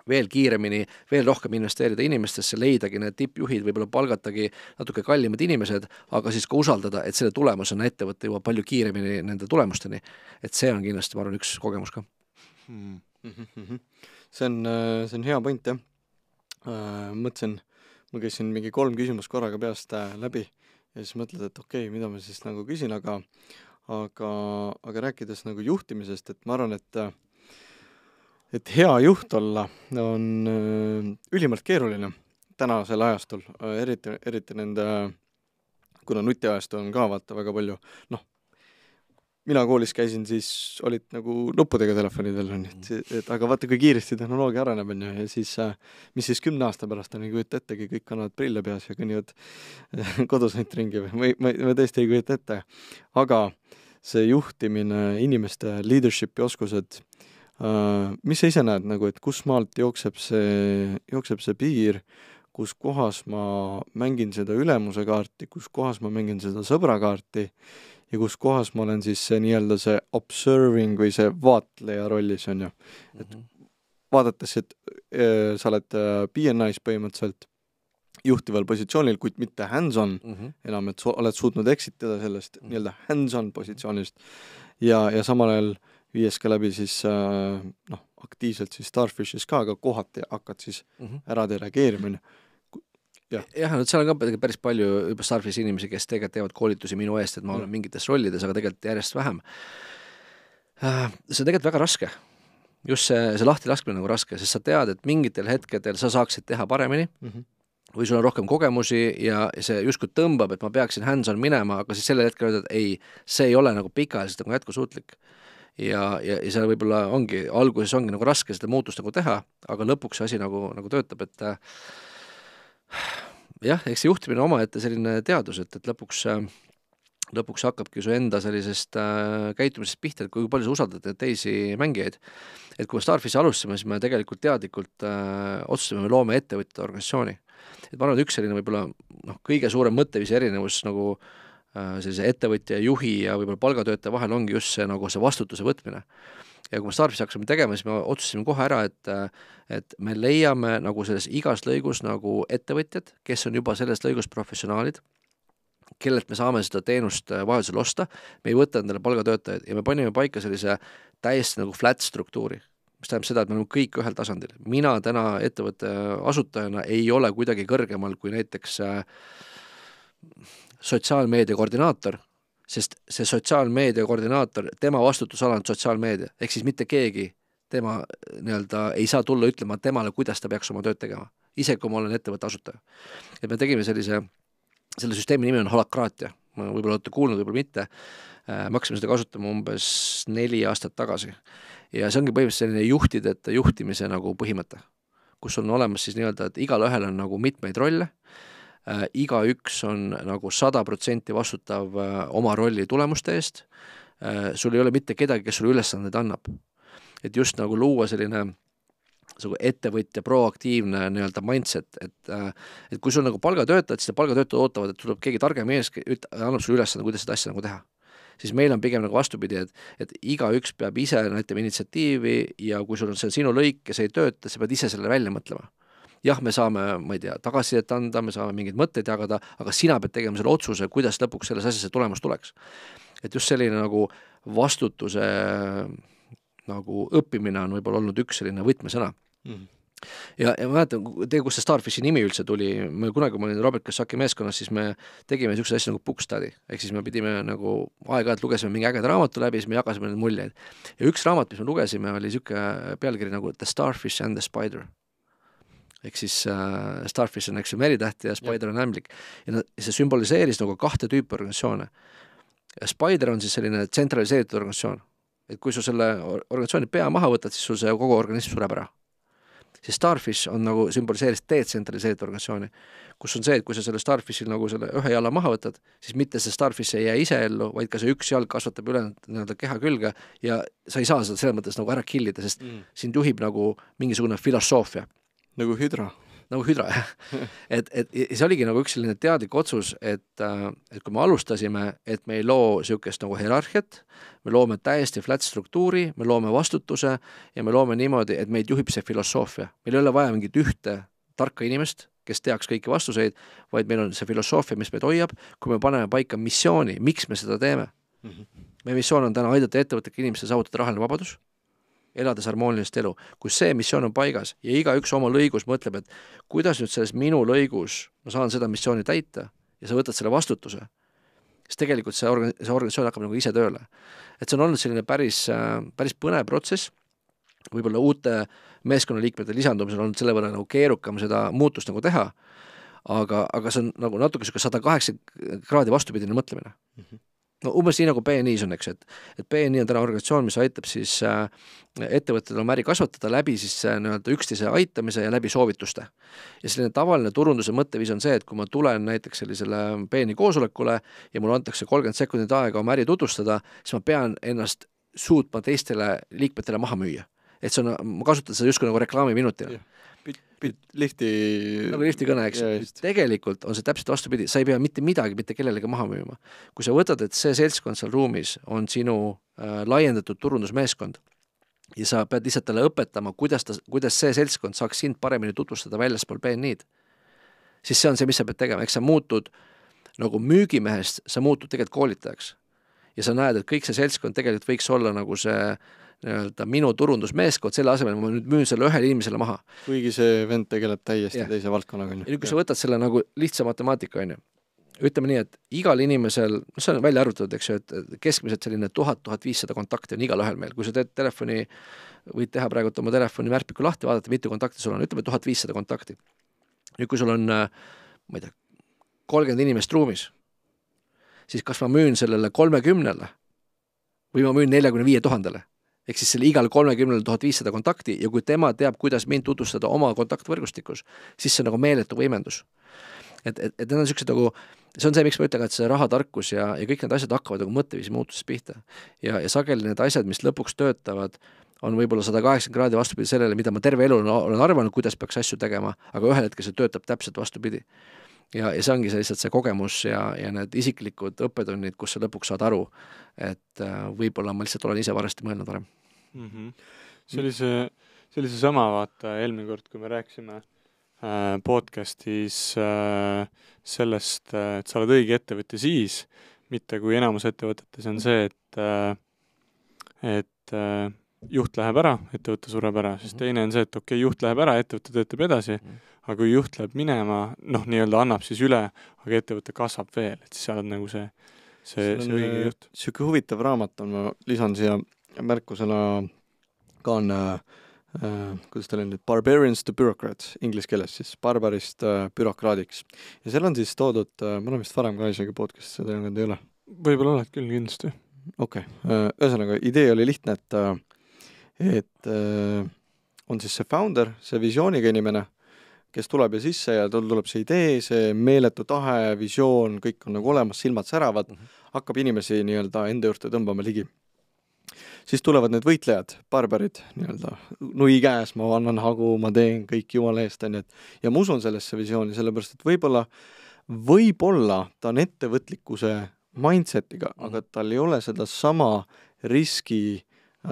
veel kiiremini, veel rohkem investeerida inimestesse, leidagi need tippjuhid, võib-olla palgatagi natuke kallimad inimesed, aga siis ka usaldada, et selle tulemusena ettevõte jõuab palju kiiremini nende tulemusteni. et see on kindlasti, ma arvan, üks kogemus ka mm. -hmm. Mhm, mhm see on, äh, see on hea point, jah. Äh, mõtlesin, ma käisin mingi kolm küsimust korraga peast äh, läbi ja siis mõtled, et okei okay,, mida ma siis nagu küsin, aga aga, aga rääkides nagu juhtimisest, et ma arvan, et et hea juht olla on ülimalt keeruline tänasel ajastul, eriti, eriti nende, kuna nutiajastu on ka vaata väga palju, noh, mina koolis käisin, siis olid nagu nuppudega telefonidel, on ju, et, mhm. et aga vaata, kui kiiresti tehnoloogia areneb, on ju, ja siis äh, mis siis kümne aasta pärast on, ei kujuta ettegi, kõik kannavad prille peas ja kõnnivad kodus ainult ringi või ma ei, ma, ma tõesti ei kujuta ette. aga see juhtimine, inimeste leadership'i oskused, äh, mis sa ise näed nagu, et kus maalt jookseb see, jookseb see piir, kus kohas ma mängin seda ülemuse kaarti, kus kohas ma mängin seda sõbra kaarti, ja kus kohas ma olen siis see nii-öelda see observing või see vaatleja rollis, on ju. et mm -hmm. vaadates, et äh, sa oled äh, BNI-s põhimõtteliselt juhtival positsioonil, kuid mitte hands-on mm -hmm. enam, et sa oled suutnud exit ida sellest mm -hmm. nii-öelda hands-on positsioonist ja, ja samal ajal viies ka läbi siis äh, noh, aktiivselt siis Starfishis ka, aga kohati hakkad siis mm -hmm. ära delegeerima, on ju jah ja,, no seal on ka päris palju juba Starfis inimesi, kes tegelikult teevad koolitusi minu eest, et ma olen mm. mingites rollides, aga tegelikult järjest vähem. Äh, see on tegelikult väga raske. just see, see lahtilaskmine on nagu raske, sest sa tead, et mingitel hetkedel sa saaksid teha paremini mm, -hmm või sul on rohkem kogemusi ja see justkui tõmbab, et ma peaksin hands-on minema, aga siis sellel hetkel öeldad, ei, see ei ole nagu pikaajaliselt nagu jätkusuutlik ja, ja, ja seal võib-olla ongi, alguses ongi nagu raske seda muutust nagu teha, aga lõpuks see asi nagu, nagu töötab, et äh, jah, eks see juhtimine on omaette selline teadus, et, et lõpuks äh, lõpuks hakkabki su enda sellisest äh, käitumisest pihta, et kui palju sa usaldad teisi mängijaid. et kui me Starfish'i alustasime, siis me tegelikult teadlikult äh, otsustasime, me loome ettevõtjate organisatsiooni. et ma arvan, et üks selline võib-olla noh, kõige suurem mõtteviisi erinevus nagu äh, sellise ettevõtja, juhi ja võib-olla palgatöötaja vahel ongi just see nagu see vastutuse võtmine ja kui me Starfis hakkasime tegema, siis me otsustasime kohe ära, et et me leiame nagu selles igas lõigus nagu ettevõtjad, kes on juba selles lõigus professionaalid, kellelt me saame seda teenust äh, vajadusel osta, me ei võta endale palgatöötajaid ja me panime paika sellise täiesti nagu flat struktuuri mis tähendab seda, et me oleme kõik ühel tasandil. mina täna ettevõtte äh, asutajana ei ole kuidagi kõrgemal kui näiteks äh, sotsiaalmeedia koordinaator sest see sotsiaalmeedia koordinaator, tema vastutusala on sotsiaalmeedia, ehk siis mitte keegi tema äh, nii-öelda ei saa tulla ütlema temale, kuidas ta peaks oma tööd tegema, isegi kui ma olen ettevõtte asutaja. et me tegime sellise, selle süsteemi nimi on holakraatia, võib-olla olete kuulnud, võib-olla mitte, äh, me hakkasime seda kasutama umbes neli aastat tagasi. ja see ongi põhimõtteliselt selline juhtideta juhtimise nagu põhimõte, kus on olemas siis nii-öelda, et igalühel on nagu mitmeid rolle Äh, igaüks on nagu sada protsenti vastutav äh, oma rolli tulemuste eest, äh, sul ei ole mitte kedagi, kes sulle ülesandeid annab. et just nagu luua selline nagu ettevõtja proaktiivne nii-öelda mindset, et et kui sul nagu palgatöötajad, siis palgatöötajad ootavad, et tuleb keegi targem mees, annab sulle ülesande, kuidas seda asja nagu teha siis meil on pigem nagu vastupidi, et, et igaüks peab ise näitama initsiatiivi ja kui sul on see sinu lõik ja see ei tööta, sa pead ise selle välja mõtlema jah, me saame, ma ei tea, tagasisidet anda, me saame mingeid mõtteid jagada, aga sina pead tegema selle otsuse, kuidas lõpuks selles asjas see tulemus tuleks. et just selline nagu vastutuse nagu õppimine on võib-olla olnud üks selline võtmesõna mm. -hmm ja, ja ma mäletan, tegelikult kust see Starfishi nimi üldse tuli, me kunagi, kui ma olin Robert Kiyosaki meeskonnas, siis me tegime niisuguseid asju nagu book study, ehk siis me pidime nagu aeg-ajalt lugesime mingi ägeda raamatu läbi, siis me jagasime neid muljeid. ja üks raamat, mis me lugesime, oli niisugune pealkiri nagu The Starfish and the Spider ehk siis äh, Starfish on, eks ju, meritäht ja Spider ja. on ämblik. ja nad, see sümboliseeris nagu kahte tüüpi organisatsioone. Spider on siis selline tsentraliseeritud organisatsioon, et kui sa selle organisatsiooni pea maha võtad, siis sul see kogu organism sureb ära. siis Starfish on nagu, sümboliseeris detsentraliseeritud organisatsiooni, kus on see, et kui sa selle Starfishil nagu selle ühe jala maha võtad, siis mitte see Starfish ei jää ise ellu, vaid ka see üks jalg kasvatab ülejäänud nii-öelda keha külge ja sa ei saa seda selles mõttes nagu ära kill ida, sest mm. sind juhib nagu mingisugune filosoofia nagu hüdra? nagu hüdra, jah. et, et see oligi nagu üks selline teadlik otsus, et, äh, et kui me alustasime, et me ei loo niisugust nagu hierarhiat, me loome täiesti flat struktuuri, me loome vastutuse ja me loome niimoodi, et meid juhib see filosoofia. meil ei ole vaja mingit ühte tarka inimest, kes teaks kõiki vastuseid, vaid meil on see filosoofia, mis meid hoiab, kui me paneme paika missiooni, miks me seda teeme mm. -hmm. meie missioon on täna aidata ettevõtlikke inimesi saavutada rahaline vabadus elades harmoonilist elu, kus see missioon on paigas ja igaüks oma lõigus mõtleb, et kuidas nüüd selles minu lõigus ma saan seda missiooni täita ja sa võtad selle vastutuse, siis tegelikult see organ-, see organisatsioon hakkab nagu ise tööle. et see on olnud selline päris, päris põnev protsess, võib-olla uute meeskonnaliikmete lisandumisel on selle võrra nagu keerukam seda muutust nagu teha, aga, aga see on nagu natuke niisugune sada kaheksakümmend kraadi vastupidine mõtlemine mm. -hmm no umbes nii, nagu BNI-s on, eks, et et BNI on täna organisatsioon, mis aitab siis äh, ettevõtted oma äri kasvatada läbi siis äh, nii-öelda üksteise aitamise ja läbi soovituste. ja selline tavaline turunduse mõtteviis on see, et kui ma tulen näiteks sellisele BNI koosolekule ja mulle antakse kolmkümmend sekundit aega oma äri tutvustada, siis ma pean ennast suutma teistele liikmetele maha müüa. et see on, ma kasutan seda justkui nagu reklaamiminutina yeah lifti nagu lifti kõne, eks, tegelikult on see täpselt vastupidi, sa ei pea mitte midagi mitte kellelegi maha müüma. kui sa võtad, et see seltskond seal ruumis on sinu äh, laiendatud turundusmeeskond ja sa pead lihtsalt talle õpetama, kuidas ta, kuidas see seltskond saaks sind paremini tutvustada väljaspool BNI-d, siis see on see, mis sa pead tegema, eks sa muutud nagu müügimehest, sa muutud tegelikult koolitajaks. ja sa näed, et kõik see seltskond tegelikult võiks olla nagu see äh, nii-öelda minu turundusmeeskond, selle asemel ma nüüd müün selle ühele inimesele maha. kuigi see vend tegeleb täiesti ja. teise valdkonnaga, on ju. ja nüüd, kui sa võtad selle nagu lihtsa matemaatika, on ju, ütleme nii, et igal inimesel, noh, see on välja arvutatud, eks ju, et keskmiselt selline tuhat, tuhat viissada kontakti on igalühel meil, kui sa teed telefoni, võid teha praegult oma telefoni märkmiku lahti, vaadata, mitu kontakti sul on, ütleme tuhat viissada kontakti. nüüd, kui sul on, äh, ma ei tea, kolmkümmend inimest ruumis, siis kas ma müün sellele kolmekümnele või ma müün neljakümne viie tuhandele ehk siis selle igal kolmekümnel tuhat viissada kontakti ja kui tema teab, kuidas mind tutvustada oma kontaktvõrgustikus, siis see on nagu meeletu võimendus. et, et, et need on niisugused nagu, see on see, miks ma ütlen ka, et see rahatarkus ja, ja kõik need asjad hakkavad nagu mõtteviisi muutuses pihta. ja, ja sageli need asjad, mis lõpuks töötavad, on võib-olla sada kaheksakümmend kraadi vastupidi sellele, mida ma terve elu olen arvanud, kuidas peaks asju tegema, aga ühel hetkel see töötab täpselt vastupidi ja, ja see ongi see lihtsalt see kogemus ja, ja need isiklikud õppetunnid, kus sa lõpuks saad aru, et äh, võib-olla ma lihtsalt olen ise valesti mõelnud varem mm. -hmm. see oli see, see oli seesama, vaata, eelmine kord, kui me rääkisime äh, podcastis äh, sellest, äh, et sa oled õige ettevõtja siis, mitte kui enamus ettevõtetes on see, et äh,, et äh, juht läheb ära, ettevõte sureb ära, siis mhm. teine on see, et okei okay,, juht läheb ära, ettevõte töötab edasi mm, -hmm aga kui juht läheb minema, noh, nii-öelda annab siis üle, aga ettevõte kasvab veel, et siis sa oled nagu see, see, see õige äh, juht. niisugune huvitav raamat on, ma lisan siia märkusena ka on äh, äh kuidas tal on nüüd, Barbarians to Bureaucrats inglise keeles siis, barbarist äh, bürokraadiks. ja seal on siis toodud äh,, ma olen vist varem ka isegi podcast'i seda teinud, ei ole? võib-olla oled küll kindlasti. okei okay., äh, ühesõnaga idee oli lihtne, et, et on siis see founder, see visiooniga inimene kes tuleb ja sisse ja tal tuleb see idee, see meeletu tahe, visioon, kõik on nagu olemas, silmad säravad mm, -hmm. hakkab inimesi nii-öelda enda juurde tõmbama ligi. siis tulevad need võitlejad, barbarid nii-öelda, nui käes, ma annan hagu, ma teen kõik jumala eest, onju, et ja ma usun sellesse visiooni, sellepärast et võib-olla, võib-olla ta on ettevõtlikkuse mindset'iga mm, -hmm. aga tal ei ole sedasama riski äh,,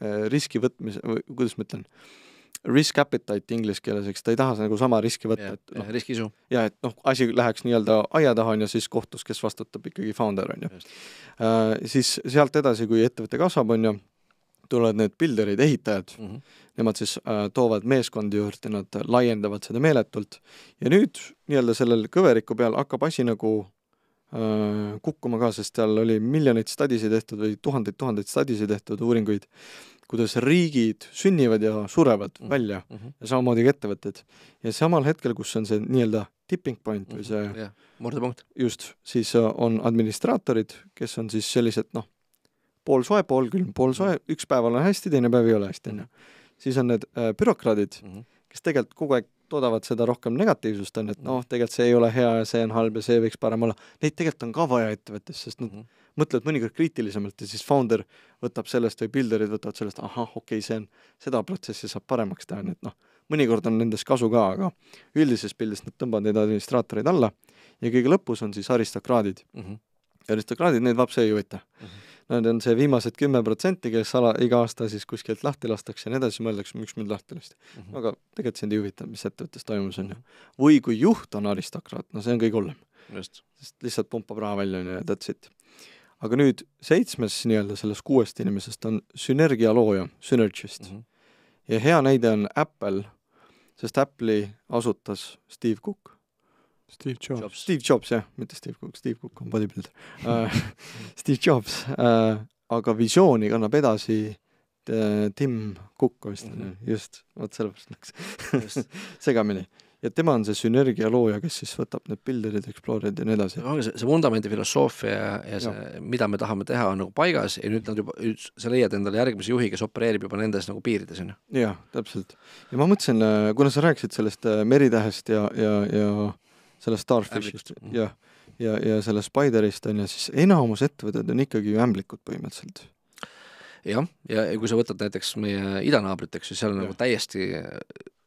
äh riski võtmise, kuidas ma ütlen äh,, risk appetite inglise keeles, eks ta ei taha nagu sama riski võtta, et noh, riskisu. ja et noh, asi läheks nii-öelda aia taha, on ju, siis kohtus, kes vastutab ikkagi founder, on ju. Äh, siis sealt edasi, kui ettevõte kasvab, on ju, tulevad need builder'id, ehitajad mm, -hmm. nemad siis äh, toovad meeskondi juurde, nad laiendavad seda meeletult ja nüüd nii-öelda sellel kõveriku peal hakkab asi nagu Äh, kukkuma ka, sest seal oli miljoneid stadisi tehtud või tuhandeid-tuhandeid stadisi tehtud uuringuid, kuidas riigid sünnivad ja surevad mm -hmm. välja mm -hmm. ja samamoodi ka ettevõtted. ja samal hetkel, kus on see nii-öelda tipping point või mm-hmm. see mm -hmm. yeah. murdepunkt, just, siis äh, on administraatorid, kes on siis sellised noh, poolsoe, poolkülm, poolsoe mm, -hmm. üks päeval on hästi, teine päev ei ole hästi, mm-hmm. on ju. siis on need äh, bürokraadid mm, -hmm. kes tegelikult kogu aeg toodavad seda rohkem negatiivsust, on, et noh, tegelikult see ei ole hea ja see on halb ja see võiks parem olla. Neid tegelikult on ka vaja ettevõttes, sest nad mm -hmm. mõtlevad mõnikord kriitilisemalt ja siis founder võtab sellest või builder'id võtavad sellest, ahah, okei okay,, see on, seda protsessi saab paremaks teha, nii et noh, mõnikord on nendest kasu ka, aga üldises pildis nad tõmbavad neid administraatoreid alla ja kõige lõpus on siis aristokraadid mm. -hmm. aristokraadid, neid vapse ei huvita mm. -hmm Nad on see viimased kümme protsenti, kes ala, iga aasta siis kuskilt lahti lastakse ja nii edasi, mõeldakse, miks mind lahti lasti mm. -hmm. aga tegelikult sind ei huvita, mis ettevõttes toimus, on ju. või kui juht on aristokraat, no see on kõige hullem. sest lihtsalt pumpab raha välja, on ju, that's it. aga nüüd seitsmes nii-öelda sellest kuuest inimesest on sünergia looja, Synergist mm. -hmm. ja hea näide on Apple, sest Apple'i asutas Steve Cook Steve Jobs, Jobs.. Steve Jobs jah, mitte Steve Cook, Steve Cook on bodybuilder uh,. Steve Jobs uh,, aga visiooni kannab edasi uh, Tim Cook vist on mm -hmm. just, vot sellepärast läks segamini. ja tema on see sünergia looja, kes siis võtab need Builderid, Explorerid ja nii edasi. aga see, see vundamendi filosoofia ja, ja see, mida me tahame teha, on nagu paigas ja nüüd nad juba, sa leiad endale järgmise juhi, kes opereerib juba nendes nagu piirides, on ju. jah, täpselt. ja ma mõtlesin, kuna sa rääkisid sellest Meritähest ja, ja, ja sellest Starfishist, mm. jah. ja, ja, ja sellest Spiderist on ju, siis enamus ettevõtted on ikkagi ju ämblikud põhimõtteliselt. jah, ja kui sa võtad näiteks meie idanaabrit, eks ju, seal on ja. nagu täiesti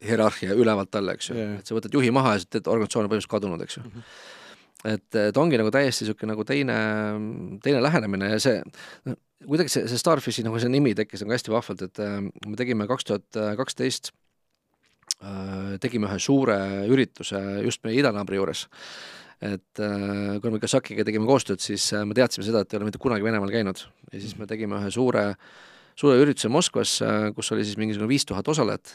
hierarhia ülevalt alla, eks ju, et sa võtad juhi maha ja siis teed organisatsioon on põhimõtteliselt kadunud, eks ju mm. -hmm et, et ongi nagu täiesti niisugune nagu teine, teine lähenemine ja see, kuidagi see, see Starfishi nagu see nimi tekkis nagu hästi vahvalt, et äh, me tegime kaks tuhat äh, kaksteist Äh, tegime ühe suure ürituse just meie idanaabri juures. et äh, kuna me Kasakiga tegime koostööd, siis äh, me teadsime seda, et ei ole mitte kunagi Venemaal käinud ja siis me tegime ühe suure suure ürituse Moskvas, kus oli siis mingisugune viis tuhat osalejat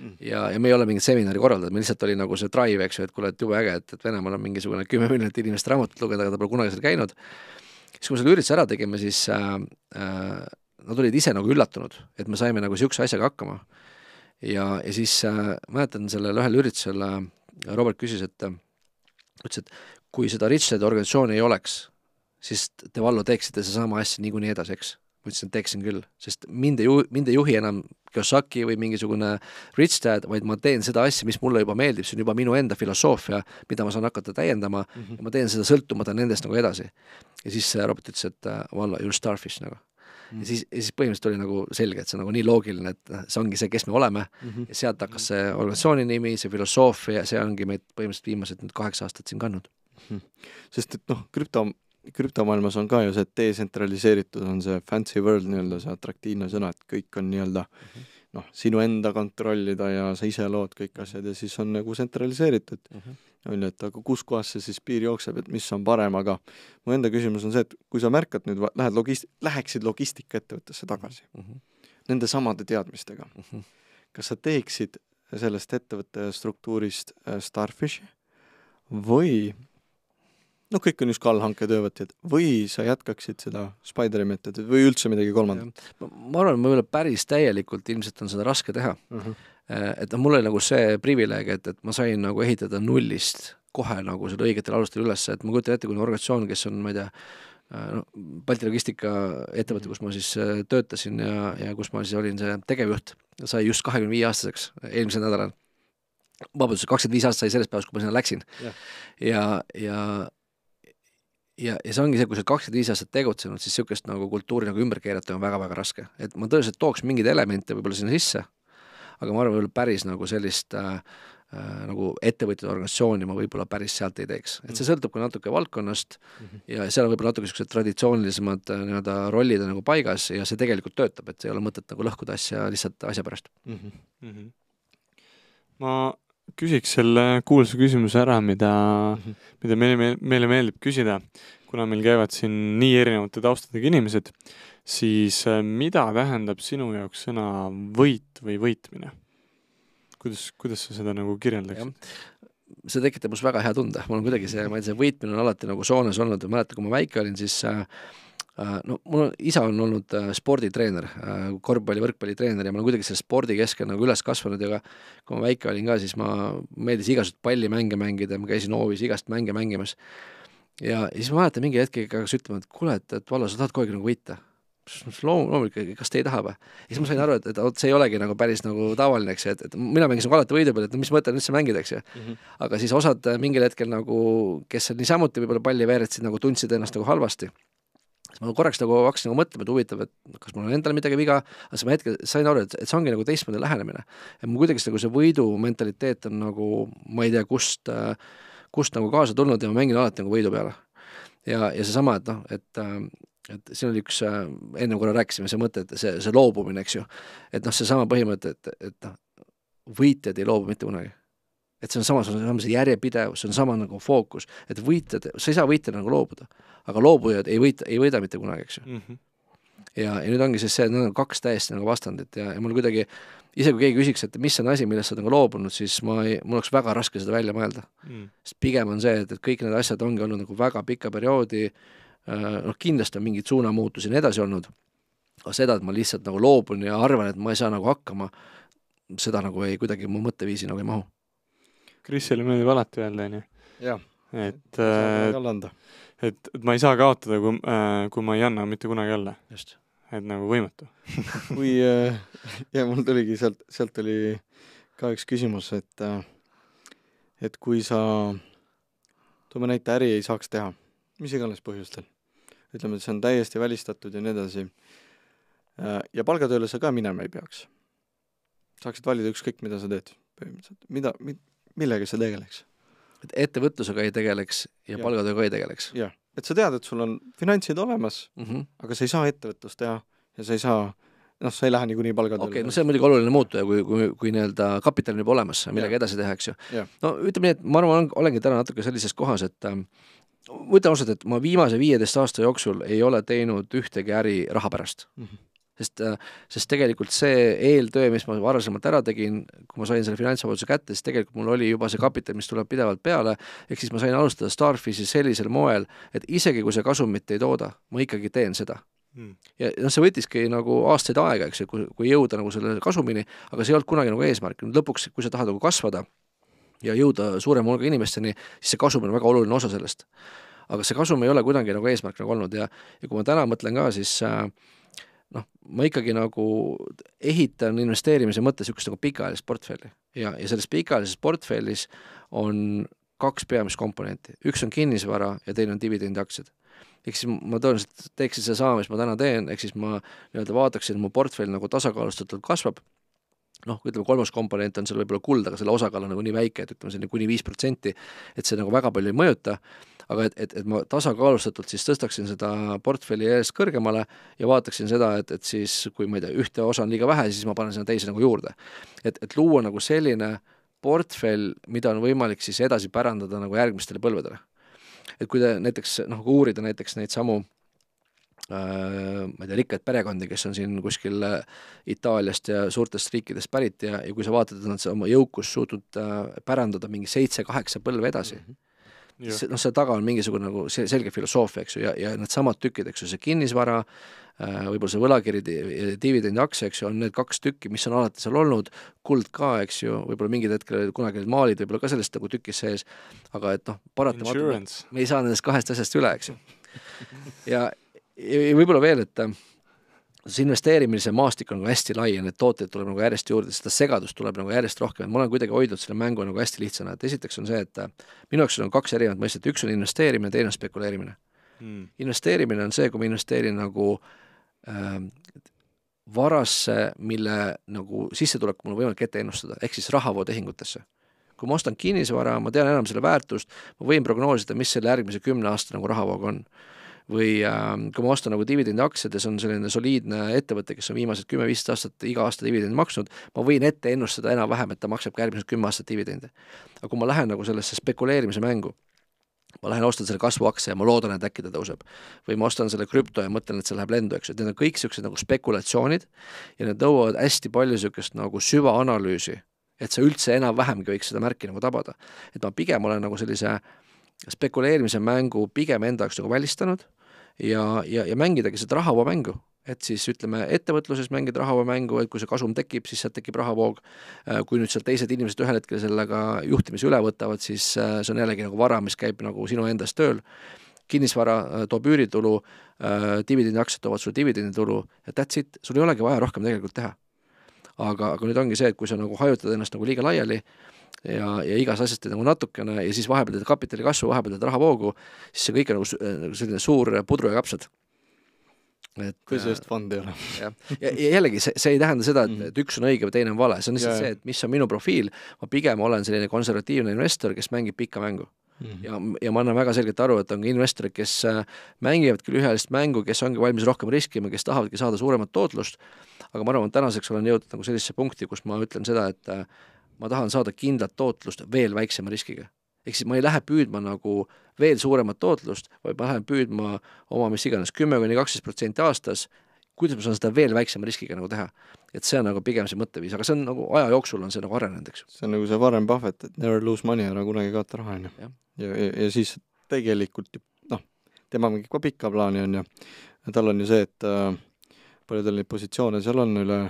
mm. ja, ja me ei ole mingit seminari korraldanud, meil lihtsalt oli nagu see drive, eks ju, et kuule, et jube äge, et, et Venemaal on mingisugune kümme miljonit inimest raamatut lugeda, aga ta pole kunagi seal käinud. siis, kui me selle ürituse ära tegime, siis äh, nad olid ise nagu üllatunud, et me saime nagu niisuguse asjaga hakkama ja, ja siis äh, mäletan sellel ühel üritusel äh, Robert küsis, et äh, ütles, et kui seda Rich Dad organisatsiooni ei oleks, siis te, Vallo, teeksite sedasama asja niikuinii edasi, eks? ma ütlesin, et teeksin küll, sest mind ei ju-, mind ei juhi enam Kiyosaki või mingisugune Rich Dad, vaid ma teen seda asja, mis mulle juba meeldib, see on juba minu enda filosoofia, mida ma saan hakata täiendama mm -hmm. ja ma teen seda sõltumata nendest nagu edasi. ja siis äh, Robert ütles, et äh, Vallo, you are starfish nagu Mhm. ja siis, ja siis põhimõtteliselt oli nagu selge, et see on nagu nii loogiline, et noh, see ongi see, kes me oleme mm, -hmm. ja sealt hakkas see organisatsiooni nimi, see filosoofia, see ongi meid põhimõtteliselt viimased nüüd kaheksa aastat siin kandnud mm. -hmm. sest et noh, krüpto, krüptomaailmas on ka ju see detsentraliseeritud, on see fancy world nii-öelda, see atraktiivne sõna, et kõik on nii-öelda mm -hmm noh, sinu enda kontrollida ja sa ise lood kõik asjad ja siis on nagu tsentraliseeritud mm. -hmm on ju, et aga kuskohast see siis piir jookseb, et mis on parem, aga mu enda küsimus on see, et kui sa märkad nüüd, lähed logist-, läheksid logistikaettevõttesse tagasi mm -hmm. nende samade teadmistega mm, -hmm. kas sa teeksid sellest ettevõtte struktuurist äh, Starfishi või noh, kõik on just allhanke töövõtjad, või sa jätkaksid seda Spideri meetodit või üldse midagi kolmandat? ma arvan, et ma ei ole päris täielikult, ilmselt on seda raske teha mm. -hmm Äh, et noh, mul oli nagu see privileeg, et, et ma sain nagu ehitada nullist kohe nagu seda õigetel alustel üles, et ma kujutan ette, kui on organisatsioon, kes on, ma ei tea, noh, Balti Logistika ettevõte, mhm. kus ma siis äh, töötasin ja, ja kus ma siis olin see tegevjuht, sai just kahekümne viie aastaseks eelmisel nädalal. vabandust, kakskümmend viis aastat sai sellest päevast, kui ma sinna läksin. ja, ja, ja ja, ja see ongi see, kui sa oled kakskümmend viis aastat tegutsenud, siis niisugust nagu kultuuri nagu ümber keerata on väga-väga raske. et ma tõenäoliselt tooks mingeid elemente võib-olla sinna sisse aga ma arvan, päris nagu sellist äh, äh, nagu ettevõtjate organisatsiooni ma võib-olla päris sealt ei teeks, et see mhm. sõltub ka natuke valdkonnast mm -hmm. ja seal on võib-olla natuke niisugused traditsioonilisemad äh, nii-öelda rollid on nagu paigas ja see tegelikult töötab, et ei ole mõtet nagu lõhkuda asja lihtsalt asja pärast mm. -hmm. ma küsiks selle kuulsa küsimuse ära, mida mm, -hmm. mida meile, meile meeldib küsida, kuna meil käivad siin nii erinevate taustadega inimesed siis äh, mida tähendab sinu jaoks sõna võit või võitmine? kuidas, kuidas sa seda nagu kirjeldaksid? see tekitab must väga hea tunde, mul on kuidagi see, ma ei tea, see võitmine on alati nagu soones olnud, mäletan, kui ma väike olin, siis äh, äh, no mul on, isa on olnud äh, sporditreener äh,, korvpalli, võrkpallitreener ja ma olen kuidagi selle spordi keskel nagu üles kasvanud ja ka kui ma väike olin ka, siis ma, meeldis igasuguseid pallimänge mängida, ma käisin hoovis igast mänge mängimas. ja siis ma mäletan mingi hetk ikka hakkas ütlema, et kuule, et, et Vallo, sa tahad kogu aeg nagu võita mis loom-, loomulik, kas te ei taha või? ja siis ma sain aru, et, et vot see ei olegi nagu päris nagu tavaline, eks ju, et, et mina mängisin alati võidu peal, et mis mõte on üldse mängida, eks ju mm. -hmm. aga siis osad äh, mingil hetkel nagu, kes seal niisamuti võib-olla palli veeretasid, nagu tundsid ennast nagu halvasti. siis ma korraks nagu hakkasin nagu mõtlema, et huvitav, et kas mul on endal midagi viga, aga siis ma hetkel sain aru, et, et see ongi nagu teistmoodi lähenemine. et mul kuidagi nagu see võidu mentaliteet on nagu ma ei tea, kust, äh, kust nagu kaasa tulnud ja ma mängin alati nagu võidu peale ja, ja seesama, et noh, et äh, et siin oli üks, äh, enne korra rääkisime, see mõte, et see, see loobumine, eks ju, et noh, seesama põhimõte, et, et noh, võitjad ei loobu mitte kunagi et see on samas, see on sama see järjepidevus, see on sama nagu fookus, et võitjad, sa ei saa võitjana nagu loobuda, aga loobujad ei võita, ei võida mitte kunagi, eks ju mm. -hmm. ja, ja nüüd ongi siis see, et need on kaks täiesti nagu vastandit ja, ja mul kuidagi, isegi kui keegi küsiks, et mis on asi, millest sa oled nagu loobunud, siis ma ei, mul oleks väga raske seda välja mõelda mm. -hmm.. sest pigem on see, et, et kõik need asjad ongi olnud nagu väga pika perioodi äh, Äh, noh, kindlasti on mingeid suunamuutusi ja nii edasi olnud, aga seda, et ma lihtsalt nagu loobun ja arvan, et ma ei saa nagu hakkama, seda nagu ei, kuidagi mu mõtteviisi nagu ei mahu. Krisile meeldib alati öelda, on ju. et äh, et, et ma ei saa kaotada, kui äh,, kui ma ei anna mitte kunagi alla. et nagu võimatu kui äh, ja mul tuligi sealt, sealt oli ka üks küsimus, et äh, et kui sa, toome näite, äri ei saaks teha, mis iganes põhjustel ütleme, et see on täiesti välistatud ja nii edasi. Äh, ja palgatööle sa ka minema ei peaks. saaksid valida ükskõik, mida sa teed põhimõtteliselt, mida mi,, millega sa tegeleks. et ettevõtlusega ei tegeleks ja, ja. palgatööga ei tegeleks? jah, et sa tead, et sul on finantsid olemas mm, -hmm. aga sa ei saa ettevõtlust teha ja sa ei saa noh, sa ei lähe niikuinii palgatööle. okei okay,, no see on muidugi oluline muutuja, kui, kui, kui nii-öelda kapital on juba olemas, millega ja. edasi teha, eks ju. no ütleme nii, et ma arvan, olengi täna natuke sellises kohas, et ähm, ma ütlen ausalt, et ma viimase viieteist aasta jooksul ei ole teinud ühtegi äri raha pärast mm. -hmm. sest, äh, sest tegelikult see eeltöö, mis ma varasemalt ära tegin, kui ma sain selle finantsvabaduse kätte, siis tegelikult mul oli juba see kapital, mis tuleb pidevalt peale, ehk siis ma sain alustada Starfishi sellisel moel, et isegi kui see kasumit ei tooda, ma ikkagi teen seda mm.. ja noh, see võttiski nagu aastaid aega, eks ju, kui, kui jõuda nagu selle kasumini, aga see ei olnud kunagi nagu eesmärk, lõpuks, kui sa tahad nagu kasvada ja jõuda suurema hulga inimesteni, siis see kasum on väga oluline osa sellest. aga see kasum ei ole kuidagi nagu eesmärk nagu olnud ja, ja kui ma täna mõtlen ka, siis äh, noh, ma ikkagi nagu ehitan investeerimise mõttes niisugust nagu pikaajalist portfelli ja, ja selles pikaajalises portfellis on kaks peamist komponenti, üks on kinnisvara ja teine on dividendiaktsiad ehk siis ma tõenäoliselt teeksin sedasama, mis ma täna teen, ehk siis ma nii-öelda vaataksin, et mu portfell nagu tasakaalustatult kasvab noh, ütleme kolmas komponent on seal võib-olla kuld, aga selle osakaal on nagu nii väike, et ütleme, selline kuni viis protsenti, et see nagu väga palju ei mõjuta, aga et, et, et ma tasakaalustatult siis tõstaksin seda portfelli järjest kõrgemale ja vaataksin seda, et, et siis kui ma ei tea, ühte osa on liiga vähe, siis ma panen sinna teise nagu juurde. et, et luua nagu selline portfell, mida on võimalik siis edasi pärandada nagu järgmistele põlvedele. et kui te näiteks noh, uurida näiteks neid samu Äh, ma ei tea, rikkaid perekondi, kes on siin kuskil äh, Itaaliast ja suurtest riikidest pärit ja, ja kui sa vaatad, et nad oma jõukust suutnud äh, pärandada mingi seitse-kaheksa põlve edasi mm, -hmm see, noh, selle taga on mingisugune nagu see selge filosoofia, eks ju, ja, ja needsamad tükid, eks ju, see kinnisvara, võib-olla see võlakiri, dividendi aktsia, eks ju, on need kaks tükki, mis on alati seal olnud, kuld ka, eks ju, võib-olla mingid hetkel kunagi olid maalid võib-olla ka sellest nagu tükis sees, aga et noh, paratamatult me ei saa nendest kahest asjast üle, eks ju. ja ja võib-olla veel, et äh, see investeerimise maastik on nagu hästi lai ja neid tooteid tuleb nagu järjest juurde, seda segadust tuleb nagu järjest rohkem, et ma olen kuidagi hoidnud selle mängu nagu hästi lihtsana, et esiteks on see, et äh, minu jaoks on kaks erinevat mõistet, üks on investeerimine, teine on spekuleerimine hmm.. investeerimine on see, kui ma investeerin nagu äh, varasse, mille nagu sissetulek mul on võimalik ette ennustada, ehk siis rahavootehingutesse kui ma ostan kinnisvara, ma tean enam selle väärtust, ma võin prognoosida, mis selle järgmise kümne aasta nagu rahavoog on või ähm, kui ma ostan nagu dividendiaktsiad ja see on selline soliidne ettevõte, kes on viimased kümme-viisteist aastat iga aasta dividendi maksnud, ma võin ette ennustada enam-vähem, et ta maksab ka järgmised kümme aastat dividende. aga kui ma lähen nagu sellesse spekuleerimise mängu, ma lähen ostan selle kasvuaktsia ja ma loodan, et äkki ta tõuseb. või ma ostan selle krüpto ja mõtlen, et see läheb lendu, eks ju, et need on kõik niisugused nagu spekulatsioonid ja need nõuavad hästi palju niisugust nagu süvaanalüüsi, et sa üldse enam-vähemgi võiks seda märki nagu tabada. et ma pigem olen nagu sellise spekuleerimise mängu pigem enda jaoks nagu välistanud ja, ja, ja mängidagi seda rahavoo mängu et siis ütleme, ettevõtluses mängid rahava mängu, et kui see kasum tekib, siis sealt tekib rahavoog, äh, kui nüüd seal teised inimesed ühel hetkel sellega juhtimise üle võtavad, siis äh, see on jällegi nagu vara, mis käib nagu sinu endas tööl, kinnisvara äh, toob üüritulu, dividendiaktsiad toovad sulle dividenditulu ja that's it, sul ei olegi vaja rohkem tegelikult teha. aga, aga nüüd ongi see, et kui sa nagu hajutad ennast nagu liiga laiali, ja, ja igas asjas teed nagu natukene ja siis vahepeal teed kapitali kasvu, vahepeal teed rahavoogu, siis see kõik on nagu, äh, nagu selline suur äh, pudru ja kapsad. et kui äh, sellest fun ei ole. jah, ja, ja jällegi see, see ei tähenda seda, et, mhm. et üks on õige või teine on vale, see on lihtsalt ja, see, et mis on minu profiil, ma pigem olen selline konservatiivne investor, kes mängib pikka mängu Mm -hmm. ja, ja ma annan väga selgelt aru, et on ka investoreid, kes mängivad küll üheajalist mängu, kes ongi valmis rohkem riskima, kes tahavadki saada suuremat tootlust, aga ma arvan, et tänaseks olen jõudnud nagu sellisesse punkti, kus ma ütlen seda, et ma tahan saada kindlat tootlust veel väiksema riskiga. ehk siis ma ei lähe püüdma nagu veel suuremat tootlust, vaid ma lähen püüdma oma mis iganes kümme kuni kaksteist protsenti aastas, kuidas ma saan seda veel väiksema riskiga nagu teha. et see on nagu pigem see mõtteviis, aga see on nagu aja jooksul on see nagu arenenud, eks. see on nagu see Warren Buffett, et never lose money, ära kunagi kaota raha, on ju. ja, ja, ja, ja siis tegelikult noh, tema mingi ka pika plaani on ju, tal on ju see, et äh, palju tal neid positsioone seal on, üle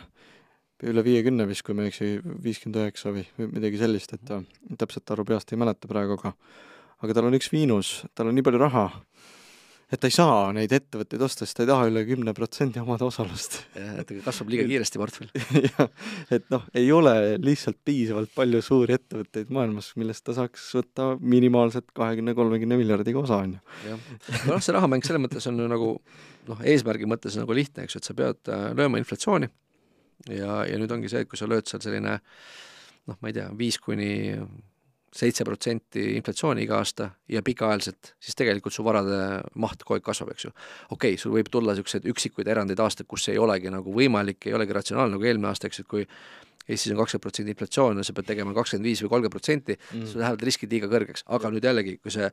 üle viiekümne vist, kui ma ei eksi, viiskümmend üheksa või midagi sellist, et ta täpselt arvu peast ei mäleta praegu, aga aga tal on üks miinus, tal on nii palju raha, et ta ei saa neid ettevõtteid osta, sest ta ei taha üle kümne protsendi omada osalust. jah, et kasvab liiga kiiresti portfell jah, et noh, ei ole lihtsalt piisavalt palju suuri ettevõtteid maailmas, millest ta saaks võtta minimaalselt kahekümne, kolmekümne miljardiga osa, on ju. jah, noh, see rahamäng selles mõttes on nagu noh, eesmärgi mõttes nagu lihtne, eks ju, et sa pead äh, lööma inflatsiooni ja, ja nüüd ongi see, et kui sa lööd seal selline noh, ma ei tea, viis kuni seitse protsenti inflatsiooni iga aasta ja pikaajaliselt, siis tegelikult su varade maht kogu aeg kasvab, eks ju. okei okay,, sul võib tulla niisuguseid üksikuid erandeid aastaid, kus see ei olegi nagu võimalik, ei olegi ratsionaalne, nagu eelmine aasta, eks, et kui Eestis on kakskümmend protsenti inflatsioon ja sa pead tegema kakskümmend viis või kolmkümmend protsenti, mm. siis lähevad riskid liiga kõrgeks, aga nüüd jällegi, kui see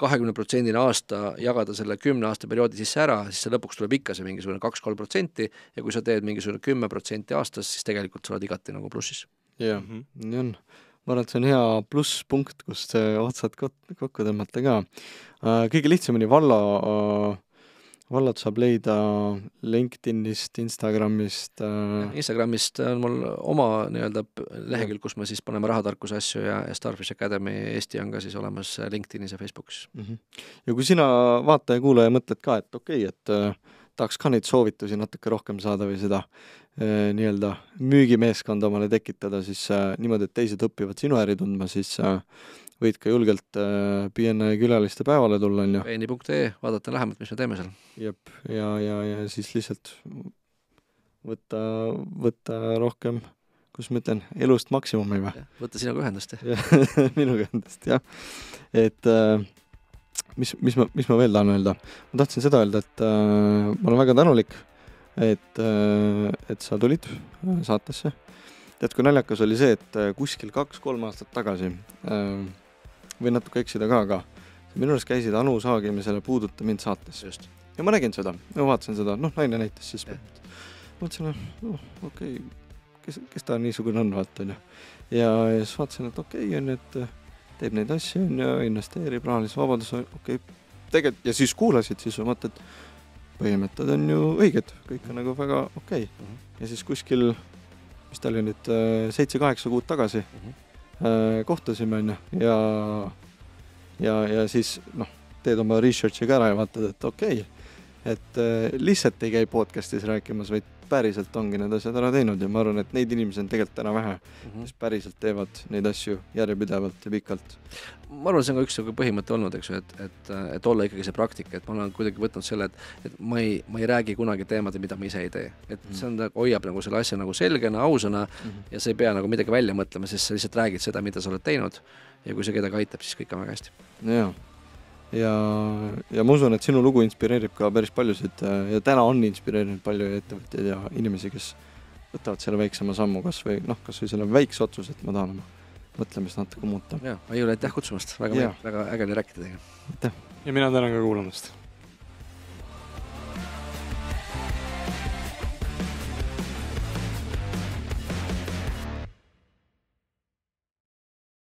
kahekümneprotsendine aasta, jagada selle kümne aasta perioodi sisse ära, siis see lõpuks tuleb ikka see mingisugune kaks-kolm protsenti ja kui sa teed mingisugune kümme protsenti aastas, siis tegelikult sa oled igati nagu plussis. jah, mhm. nii on. ma arvan, et see on hea plusspunkt, kust otsad kokku tõmmata ka. Äh, kõige lihtsamini valla äh, vallad saab leida LinkedInist, Instagramist äh.... Instagramist on mul oma nii-öelda lehekülg, kus me siis paneme rahatarkuse asju ja Starfish Academy Eesti on ka siis olemas äh, LinkedInis ja Facebookis mm. -hmm. ja kui sina, vaataja-kuulaja, mõtled ka, et okei okay,, et äh, tahaks ka neid soovitusi natuke rohkem saada või seda eh, nii-öelda müügimeeskonda omale tekitada, siis eh, niimoodi, et teised õpivad sinu äri tundma, siis eh, võid ka julgelt BNI külaliste päevale tulla, on ju. BNI.ee, vaadata lähemalt, mis me teeme seal. jep, ja, ja, ja siis lihtsalt võtta, võtta rohkem kuidas ma ütlen, elust maksimumi või? võta sinuga ühendust. minuga ühendust, jah. et äh, mis, mis ma, mis ma veel tahan öelda? ma tahtsin seda öelda, et äh, ma olen väga tänulik, et äh,, et sa tulid äh, saatesse. tead, kui naljakas oli see, et äh, kuskil kaks-kolm aastat tagasi äh,, võin natuke eksida ka, aga minu arust käisid Anu Saagimisele Puuduta mind saates. ja ma nägin seda, ma vaatasin seda, noh, naine näitas siis. mõtlesin, noh, okei okay,, kes, kes ta niisugune on, vaata onju. ja, ja siis vaatasin, et okei okay, onju, et teeb neid asju, on ju, investeerib rahalise vabaduse, okei okay., tegelikult ja siis kuulasid, siis on mõte, et põhimõtted on ju õiged, kõik on nagu väga okei okay. Mhm. ja siis kuskil, mis ta oli nüüd, äh, seitse-kaheksa kuud tagasi mhm. äh, kohtusime, on ju, ja, ja, ja siis noh, teed oma research'i ka ära ja vaatad, et okei okay,, et äh, lihtsalt ei käi podcast'is rääkimas, vaid päriselt ongi need asjad ära teinud ja ma arvan, et neid inimesi on tegelikult täna vähe mm, -hmm. kes päriselt teevad neid asju järjepidevalt ja pikalt. ma arvan, see on ka üks niisugune põhimõte olnud, eks ju, et, et, et olla ikkagi see praktika, et ma olen kuidagi võtnud selle, et, et ma ei, ma ei räägi kunagi teemadel, mida ma ise ei tee. et mm -hmm. see on nagu, hoiab nagu selle asja nagu selgena, ausana mm -hmm. ja sa ei pea nagu midagi välja mõtlema, sest sa lihtsalt räägid seda, mida sa oled teinud ja kui see kedagi aitab, siis kõik on väga hästi. jaa ja, ja ma usun, et sinu lugu inspireerib ka päris paljusid äh, ja täna on inspireerinud palju ettevõtjaid ja inimesi, kes võtavad selle väiksema sammu kas või noh, kas või selle väikse otsuse, et ma tahan oma mõtlemist natuke muuta. jaa, Aiule, aitäh kutsumast, väga meeldib, väga äge oli rääkida teiega. aitäh! ja mina tänan ka kuulamast!